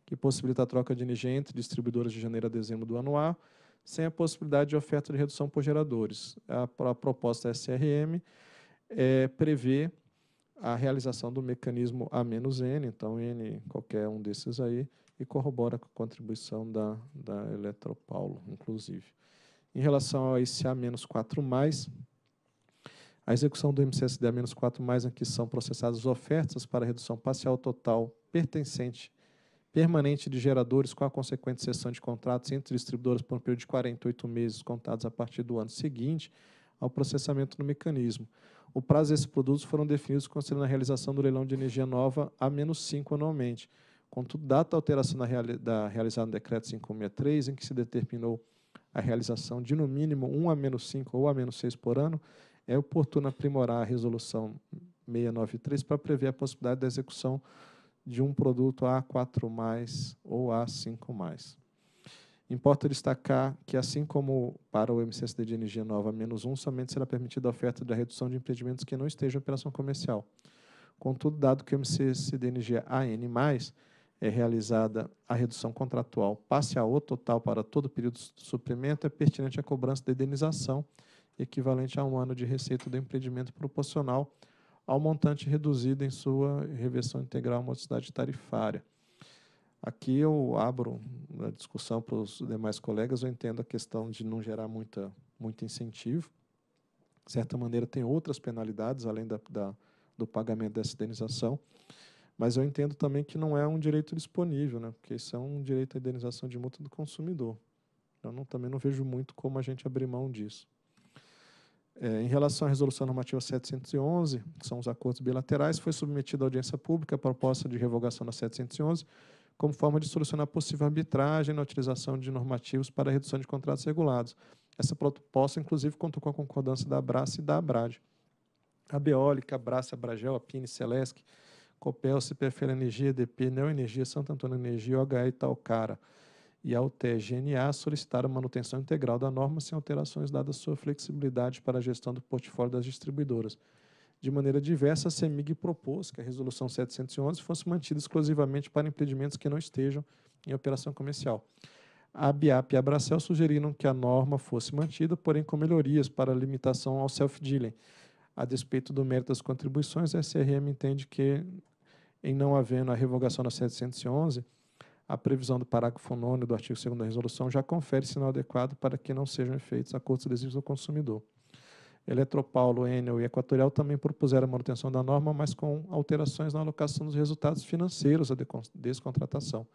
que possibilita a troca de energia entre distribuidoras de janeiro a dezembro do ano A, sem a possibilidade de oferta de redução por geradores. A, proposta SRM é, prevê a realização do mecanismo A menos N, então N qualquer um desses aí, e corrobora com a contribuição da, da Eletropaulo, inclusive. Em relação a esse A-4+, a execução do MCSD A-4+, aqui são processadas ofertas para redução parcial total pertencente permanente de geradores com a consequente cessão de contratos entre distribuidoras por um período de 48 meses contados a partir do ano seguinte ao processamento no mecanismo o prazo desses produtos foram definidos considerando a realização do leilão de energia nova a menos 5 anualmente. Contudo, data a alteração da, reali da, realizada no decreto 563, em que se determinou a realização de, no mínimo, 1 a menos 5 ou a menos 6 por ano, é oportuno aprimorar a resolução 693 para prever a possibilidade da execução de um produto A4+, ou A5+. Importa destacar que, assim como para o MCSD de energia nova menos 1, somente será permitida a oferta da redução de empreendimentos que não estejam em operação comercial. Contudo, dado que o MCSD de energia AN+, é realizada a redução contratual parcial ou total para todo o período de suprimento, é pertinente a cobrança de indenização equivalente a um ano de receita do empreendimento proporcional ao montante reduzido em sua reversão integral à modicidade tarifária. Aqui eu abro a discussão para os demais colegas, eu entendo a questão de não gerar muita, muito incentivo. De certa maneira, tem outras penalidades, além da, da do pagamento dessa indenização, mas eu entendo também que não é um direito disponível, né? porque isso é um direito à indenização de multa do consumidor. Eu não, também não vejo muito como a gente abrir mão disso. É, em relação à resolução normativa 711, que são os acordos bilaterais, foi submetida à audiência pública a proposta de revogação da 711, como forma de solucionar possível arbitragem na utilização de normativos para redução de contratos regulados. Essa proposta, inclusive, contou com a concordância da Abraça e da Abrad. A Beólica, a Abrace, a Bragel, a Pini, Celesc, Copel, CPFL Energia, DP, Neoenergia, Santo Antônio Energia, OHE e Talcara e a UTE-GNA solicitaram manutenção integral da norma sem alterações, dada sua flexibilidade para a gestão do portfólio das distribuidoras de maneira diversa, a CEMIG propôs que a Resolução 711 fosse mantida exclusivamente para empreendimentos que não estejam em operação comercial. A BIAP e a Bracel sugeriram que a norma fosse mantida, porém com melhorias para limitação ao self-dealing. A despeito do mérito das contribuições, a SRM entende que, em não havendo a revogação da 711, a previsão do parágrafo 9 do artigo 2 da resolução já confere sinal adequado para que não sejam efeitos acordos lesivos ao consumidor. Eletropaulo, Enel e Equatorial também propuseram a manutenção da norma, mas com alterações na alocação dos resultados financeiros da descontratação.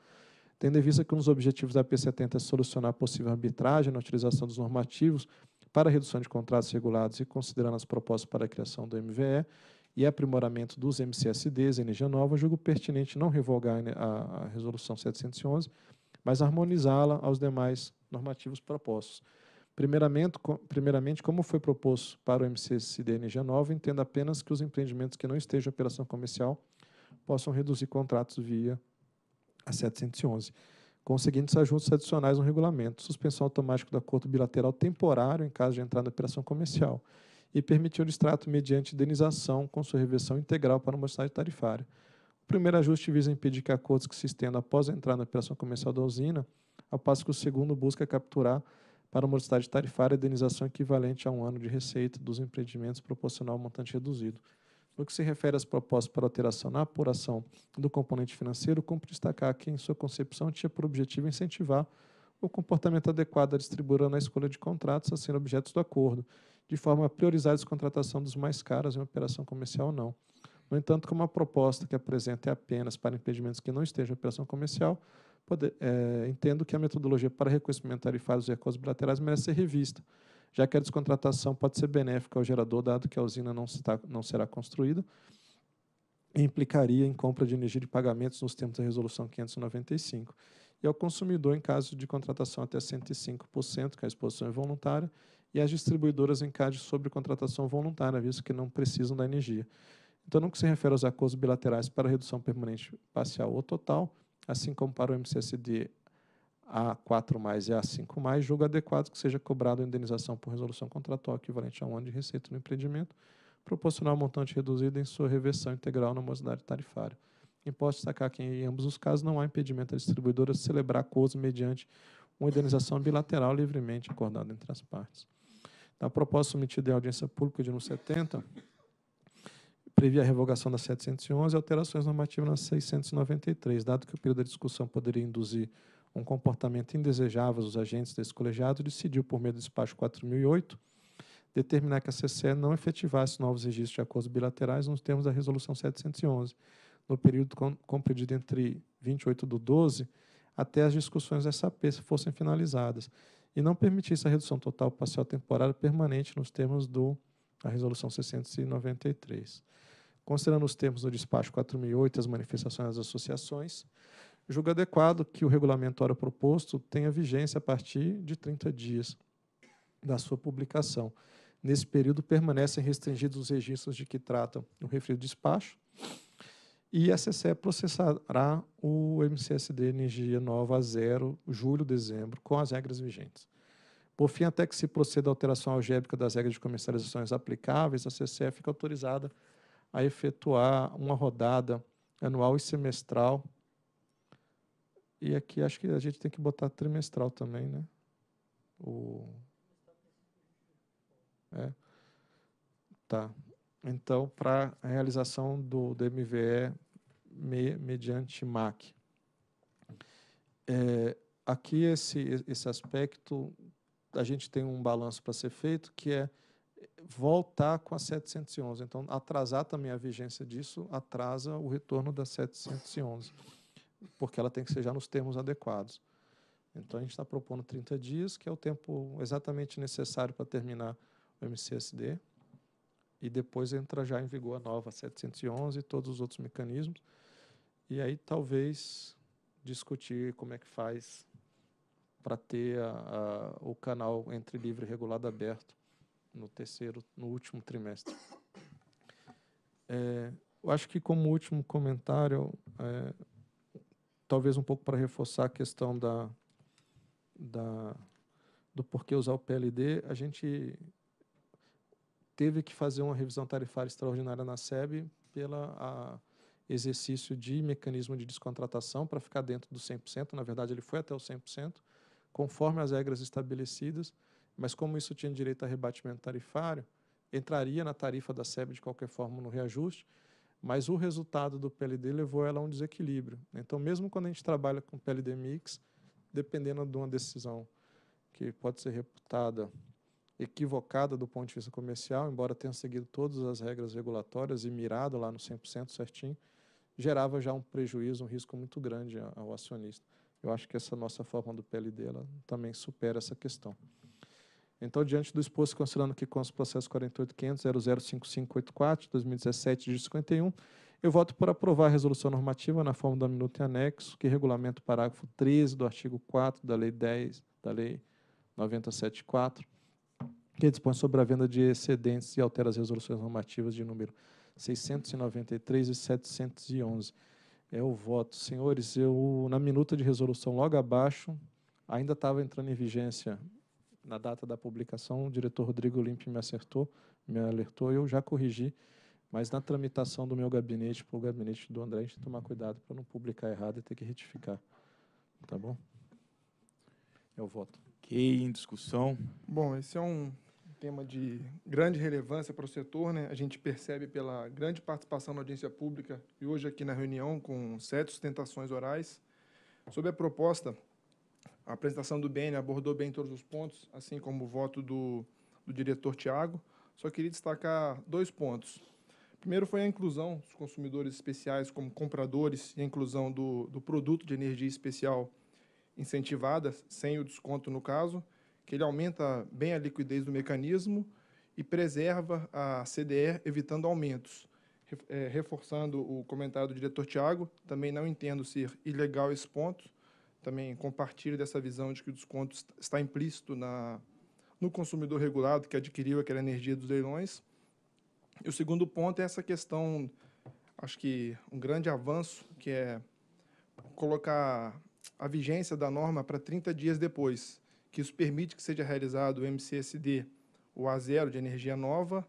Tendo em vista que um dos objetivos da P70 é solucionar possível arbitragem na utilização dos normativos para redução de contratos regulados e considerando as propostas para a criação do MVE e aprimoramento dos MCSDs, energia nova, julgo pertinente não revogar a Resolução 711, mas harmonizá-la aos demais normativos propostos. Primeiramente, primeiramente, como foi proposto para o MCCDNG nova, entenda apenas que os empreendimentos que não estejam em operação comercial possam reduzir contratos via a 711, conseguindo ajustes adicionais no regulamento, suspensão automática do acordo bilateral temporário em caso de entrada em operação comercial e permitir o extrato mediante indenização com sua reversão integral para uma cidade tarifária. O primeiro ajuste visa impedir que acordos que se estendam após a entrada na operação comercial da usina, ao passo que o segundo busca capturar para a morosidade tarifária, a indenização equivalente a um ano de receita dos empreendimentos proporcional ao montante reduzido. No que se refere às propostas para alteração na apuração do componente financeiro, cumpre destacar que, em sua concepção, tinha por objetivo incentivar o comportamento adequado a distribuidora na escolha de contratos a serem objetos do acordo, de forma a priorizar a descontratação dos mais caros em operação comercial ou não. No entanto, como a proposta que apresenta é apenas para impedimentos que não estejam em operação comercial, poder, é, entendo que a metodologia para reconhecimento tarifário dos acordos bilaterais merece ser revista, já que a descontratação pode ser benéfica ao gerador, dado que a usina não, está, não será construída, e implicaria em compra de energia de pagamentos nos termos da Resolução 595, e ao consumidor em caso de contratação até 105%, que é a exposição é voluntária, e às distribuidoras em caso de sobrecontratação voluntária, visto que não precisam da energia. Então, no que se refere aos acordos bilaterais para redução permanente parcial ou total, assim como para o MCSD A4+, e A5+, julgo adequado que seja cobrado a indenização por resolução contratual equivalente a um ano de receita no empreendimento, proporcional ao montante reduzido em sua reversão integral na mocidade tarifária. Importa destacar que, em ambos os casos, não há impedimento à distribuidora celebrar acordo mediante uma indenização bilateral livremente acordada entre as partes. a proposta submetida em audiência pública de número 70, previa a revogação da 711 e alterações normativas na 693, dado que o período da discussão poderia induzir um comportamento indesejável dos agentes desse colegiado, decidiu, por meio do despacho 4008, determinar que a CCE não efetivasse novos registros de acordos bilaterais nos termos da Resolução 711, no período compreendido entre 28 do 12 até as discussões da SAP fossem finalizadas, e não permitisse a redução total parcial temporária permanente nos termos do a Resolução 693. Considerando os termos do despacho 4008 e as manifestações das associações, julgo adequado que o regulamentório proposto tenha vigência a partir de 30 dias da sua publicação. Nesse período, permanecem restringidos os registros de que tratam o referido despacho e a CCE processará o MCSD Energia Nova a zero, julho, dezembro, com as regras vigentes. Por fim, até que se proceda à alteração algébrica das regras de comercializações aplicáveis, a CCE fica autorizada a efetuar uma rodada anual e semestral. E aqui acho que a gente tem que botar trimestral também, né? O... É. Tá. Então, para a realização do, do MVE me, mediante MAC. É, aqui esse, esse aspecto a gente tem um balanço para ser feito, que é eh, voltar com a 711. Então, atrasar também a vigência disso atrasa o retorno da 711, porque ela tem que ser já nos termos adequados. Então, a gente está propondo 30 dias, que é o tempo exatamente necessário para terminar o MCSD, e depois entra já em vigor a nova 711 e todos os outros mecanismos. E aí, talvez, discutir como é que faz para ter a, a, o canal entre livre e regulado aberto no terceiro, no último trimestre. É, eu acho que como último comentário, é, talvez um pouco para reforçar a questão da, da, do porquê usar o PLD, a gente teve que fazer uma revisão tarifária extraordinária na SEB pela a, exercício de mecanismo de descontratação para ficar dentro do 100%, na verdade ele foi até o 100%, conforme as regras estabelecidas, mas como isso tinha direito a rebatimento tarifário, entraria na tarifa da SEB de qualquer forma no reajuste, mas o resultado do PLD levou ela a um desequilíbrio. Então, mesmo quando a gente trabalha com PLD mix, dependendo de uma decisão que pode ser reputada equivocada do ponto de vista comercial, embora tenha seguido todas as regras regulatórias e mirado lá no 100% certinho, gerava já um prejuízo, um risco muito grande ao acionista eu acho que essa nossa forma do PLD dela também supera essa questão. Então, diante do exposto, considerando que com os processos 48.500.005584, 2017, de 51, eu voto por aprovar a resolução normativa na forma da minuta em anexo, que regulamenta o parágrafo 13 do artigo 4 da Lei 10, da Lei 974, que dispõe sobre a venda de excedentes e altera as resoluções normativas de número 693 e 711 é o voto. Senhores, eu na minuta de resolução logo abaixo, ainda estava entrando em vigência na data da publicação, o diretor Rodrigo Limpe me acertou, me alertou e eu já corrigi, mas na tramitação do meu gabinete para o gabinete do André, a gente tomar cuidado para não publicar errado e ter que retificar. Tá bom? É o voto. Ok, em discussão. Bom, esse é um tema de grande relevância para o setor, né? A gente percebe pela grande participação na audiência pública e hoje aqui na reunião com sete sustentações orais. Sobre a proposta, a apresentação do BN abordou bem todos os pontos, assim como o voto do, do diretor Tiago. Só queria destacar dois pontos. Primeiro foi a inclusão dos consumidores especiais como compradores e a inclusão do, do produto de energia especial incentivada, sem o desconto no caso, que ele aumenta bem a liquidez do mecanismo e preserva a CDE, evitando aumentos. É, reforçando o comentário do diretor Tiago, também não entendo ser ilegal esse ponto, também compartilho dessa visão de que o desconto está implícito na, no consumidor regulado que adquiriu aquela energia dos leilões. E o segundo ponto é essa questão, acho que um grande avanço, que é colocar a vigência da norma para 30 dias depois que isso permite que seja realizado o MCSD, o A0 de energia nova.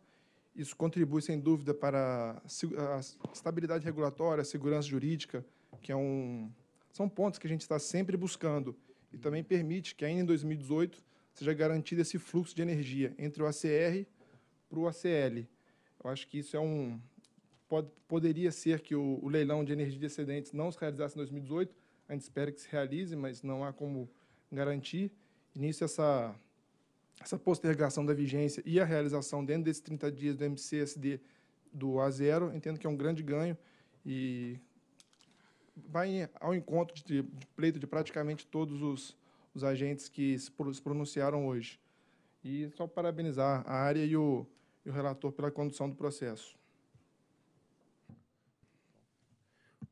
Isso contribui, sem dúvida, para a estabilidade regulatória, a segurança jurídica, que é um, são pontos que a gente está sempre buscando e também permite que ainda em 2018 seja garantido esse fluxo de energia entre o ACR para o ACL. Eu acho que isso é um poderia ser que o, o, leilão de energia de excedentes não se realizasse em 2018. A gente espera que se realize, mas não há como garantir início essa, essa postergação da vigência e a realização dentro desses 30 dias do MCSD do A0, entendo que é um grande ganho e vai ao encontro de, de pleito de praticamente todos os, os agentes que se pronunciaram hoje. E só parabenizar a área e o, e o relator pela condução do processo.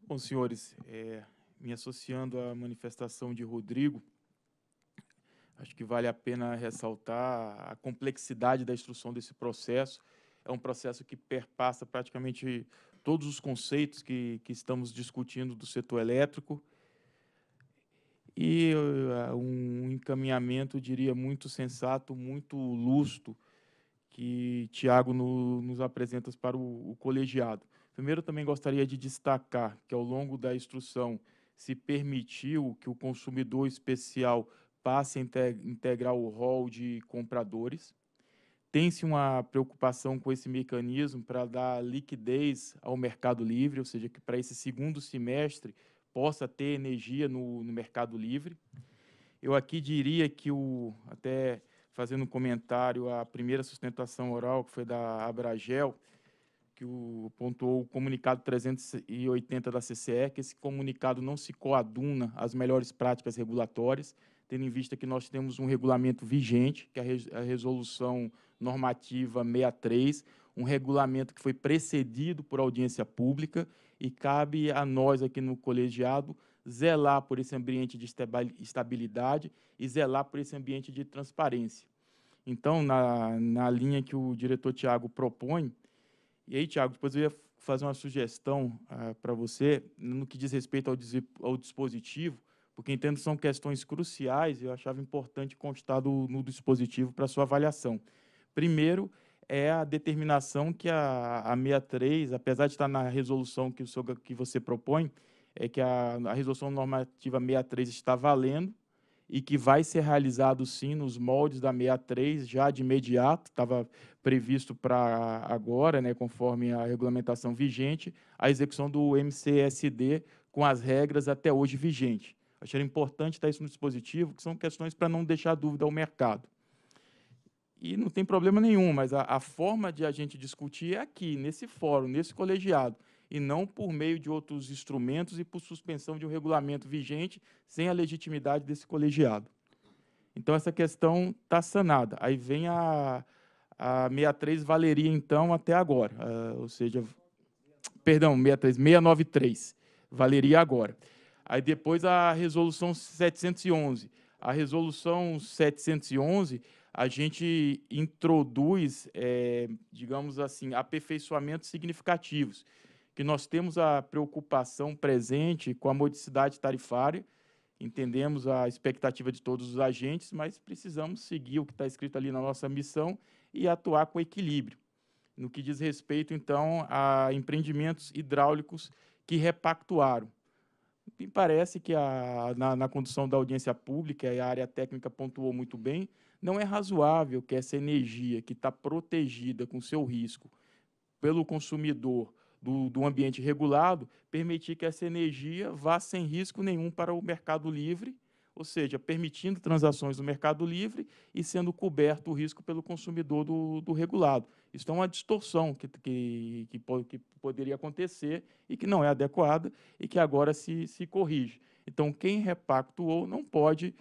Bom, senhores, é, me associando à manifestação de Rodrigo, Acho que vale a pena ressaltar a complexidade da instrução desse processo. É um processo que perpassa praticamente todos os conceitos que, que estamos discutindo do setor elétrico e uh, um encaminhamento, diria, muito sensato, muito lustro, que Tiago no, nos apresenta para o, o colegiado. Primeiro, também gostaria de destacar que, ao longo da instrução, se permitiu que o consumidor especial passe a integrar o rol de compradores. Tem-se uma preocupação com esse mecanismo para dar liquidez ao mercado livre, ou seja, que para esse segundo semestre possa ter energia no, no mercado livre. Eu aqui diria que, o, até fazendo um comentário, à primeira sustentação oral, que foi da Abragel, que o, pontuou o comunicado 380 da CCE, que esse comunicado não se coaduna às melhores práticas regulatórias, tendo em vista que nós temos um regulamento vigente, que é a Resolução Normativa 63, um regulamento que foi precedido por audiência pública, e cabe a nós aqui no colegiado zelar por esse ambiente de estabilidade e zelar por esse ambiente de transparência. Então, na, na linha que o diretor Tiago propõe, e aí, Tiago, depois eu ia fazer uma sugestão ah, para você, no que diz respeito ao, ao dispositivo, porque entendo que são questões cruciais e eu achava importante constar do, no dispositivo para sua avaliação. Primeiro, é a determinação que a, a 63, apesar de estar tá na resolução que, o seu, que você propõe, é que a, a resolução normativa 63 está valendo e que vai ser realizado sim nos moldes da 63 já de imediato, estava previsto para agora, né, conforme a regulamentação vigente, a execução do MCSD com as regras até hoje vigentes. Achei importante estar isso no dispositivo, que são questões para não deixar dúvida ao mercado. E não tem problema nenhum, mas a, a forma de a gente discutir é aqui, nesse fórum, nesse colegiado, e não por meio de outros instrumentos e por suspensão de um regulamento vigente sem a legitimidade desse colegiado. Então, essa questão está sanada. Aí vem a, a 63 valeria, então, até agora. Uh, ou seja, perdão, 63, 693 valeria agora. Aí depois a resolução 711. A resolução 711 a gente introduz, é, digamos assim, aperfeiçoamentos significativos, que nós temos a preocupação presente com a modicidade tarifária, entendemos a expectativa de todos os agentes, mas precisamos seguir o que está escrito ali na nossa missão e atuar com equilíbrio. No que diz respeito, então, a empreendimentos hidráulicos que repactuaram. Me parece que a, na, na condução da audiência pública a área técnica pontuou muito bem, não é razoável que essa energia que está protegida com seu risco pelo consumidor do, do, ambiente regulado, permitir que essa energia vá sem risco nenhum para o mercado livre ou seja, permitindo transações no mercado livre e sendo coberto o risco pelo consumidor do, do regulado. Isso é uma distorção que, que, que, que, poderia acontecer e que não é adequada e que agora se, se corrige. Então, quem repactuou não pode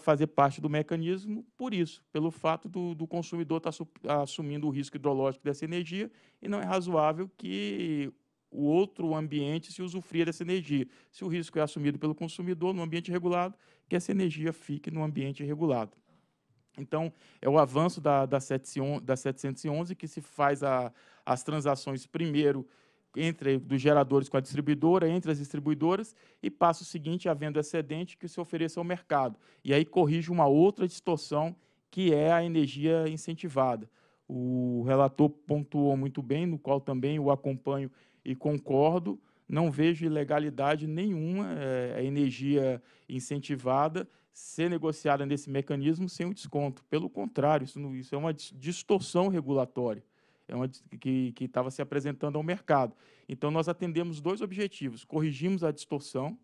fazer parte do mecanismo por isso, pelo fato do, do consumidor estar tá assumindo o risco hidrológico dessa energia e não é razoável que o outro ambiente se usufruir dessa energia. Se o risco é assumido pelo consumidor no ambiente regulado, que essa energia fique no ambiente regulado. Então, é o avanço da, da, 711, da 711 que se faz a, as transações primeiro entre dos geradores com a distribuidora, entre as distribuidoras, e passa o seguinte, havendo excedente, que se ofereça ao mercado. E aí corrige uma outra distorção, que é a energia incentivada. O relator pontuou muito bem, no qual também o acompanho e concordo, não vejo ilegalidade nenhuma é, a é energia incentivada ser negociada nesse mecanismo sem o desconto. Pelo contrário, isso, isso é uma distorção regulatória é uma, que estava se apresentando ao mercado. Então, nós atendemos dois objetivos. Corrigimos a distorção,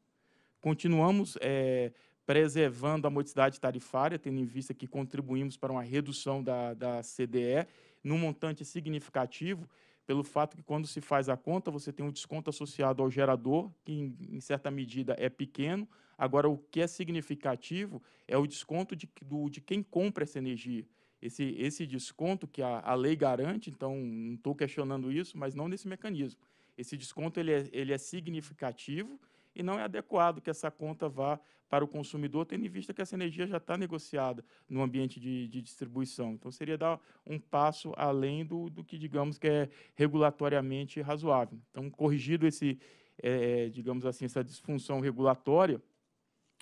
continuamos é, preservando a modicidade tarifária, tendo em vista que contribuímos para uma redução da, da CDE num montante significativo pelo fato que quando se faz a conta, você tem um desconto associado ao gerador, que em, em certa medida é pequeno. Agora, o que é significativo é o desconto de, do, de quem compra essa energia. Esse, esse desconto que a, a lei garante, então não estou questionando isso, mas não nesse mecanismo. Esse desconto ele é, ele é significativo e não é adequado que essa conta vá para o consumidor, tendo em vista que essa energia já está negociada no ambiente de, de, distribuição. Então, seria dar um passo além do, do que, digamos, que é regulatoriamente razoável. Então, corrigido esse, é, digamos assim, essa disfunção regulatória,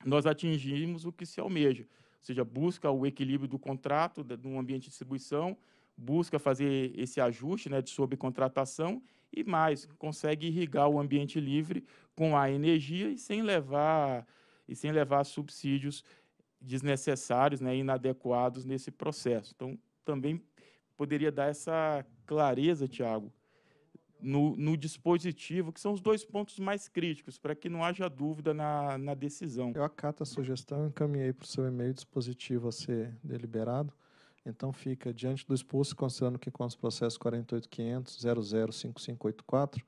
nós atingimos o que se almeja, ou seja, busca o equilíbrio do contrato, de um ambiente de distribuição, busca fazer esse ajuste né, de subcontratação e mais, consegue irrigar o ambiente livre com a energia e sem levar e sem levar subsídios desnecessários, né, inadequados nesse processo. Então, também poderia dar essa clareza, Tiago, no, no, dispositivo, que são os dois pontos mais críticos, para que não haja dúvida na, na decisão. Eu acato a sugestão encaminhei para o seu e-mail dispositivo a ser deliberado. Então fica diante do expulso, considerando que com os processos 48.500.005584,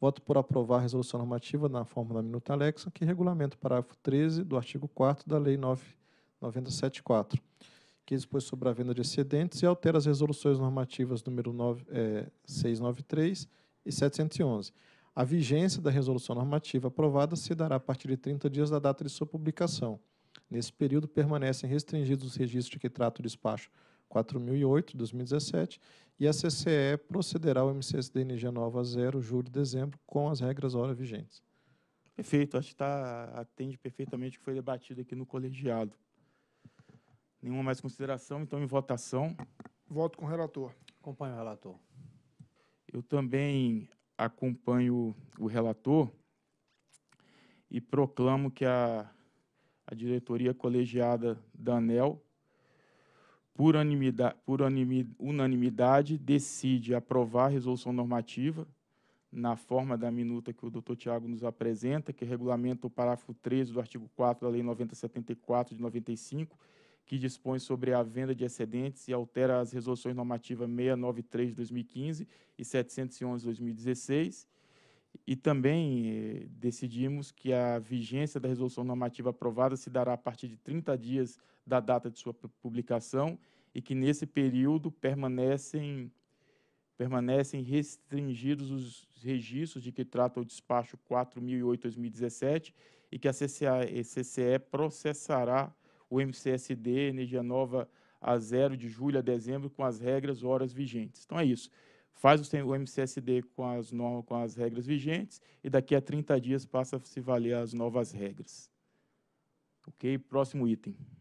voto por aprovar a resolução normativa na forma da minuta Alexa, que regulamenta o parágrafo 13 do artigo 4 da Lei 9974, que dispõe sobre a venda de excedentes e altera as resoluções normativas número 9, é, 693 e 711. A vigência da resolução normativa aprovada se dará a partir de 30 dias da data de sua publicação. Nesse período, permanecem restringidos os registros de que trata o despacho 4008, 2017, e a CCE procederá ao MCSDNG nova zero julho e dezembro, com as regras agora vigentes. Perfeito, acho que tá, atende perfeitamente o que foi debatido aqui no colegiado. Nenhuma mais consideração, então em votação. Voto com o relator. Acompanho o relator. Eu também acompanho o relator e proclamo que a, a diretoria colegiada da ANEL por unanimidade, por unanimidade decide aprovar a resolução normativa na forma da minuta que o doutor Tiago nos apresenta, que regulamenta o parágrafo 13 do artigo 4 da Lei 9074 de 95, que dispõe sobre a venda de excedentes e altera as resoluções normativas 693 de 2015 e 711 de 2016. E também eh, decidimos que a vigência da resolução normativa aprovada se dará a partir de 30 dias da data de sua publicação e que, nesse período, permanecem, permanecem restringidos os registros de que trata o despacho 4008-2017 e que a CCE eh, processará o MCSD Energia Nova a 0 de julho a dezembro com as regras horas vigentes. Então é isso. Faz o MCSD com as, normas, com as regras vigentes e daqui a 30 dias passa a se valer as novas regras. Ok? Próximo item.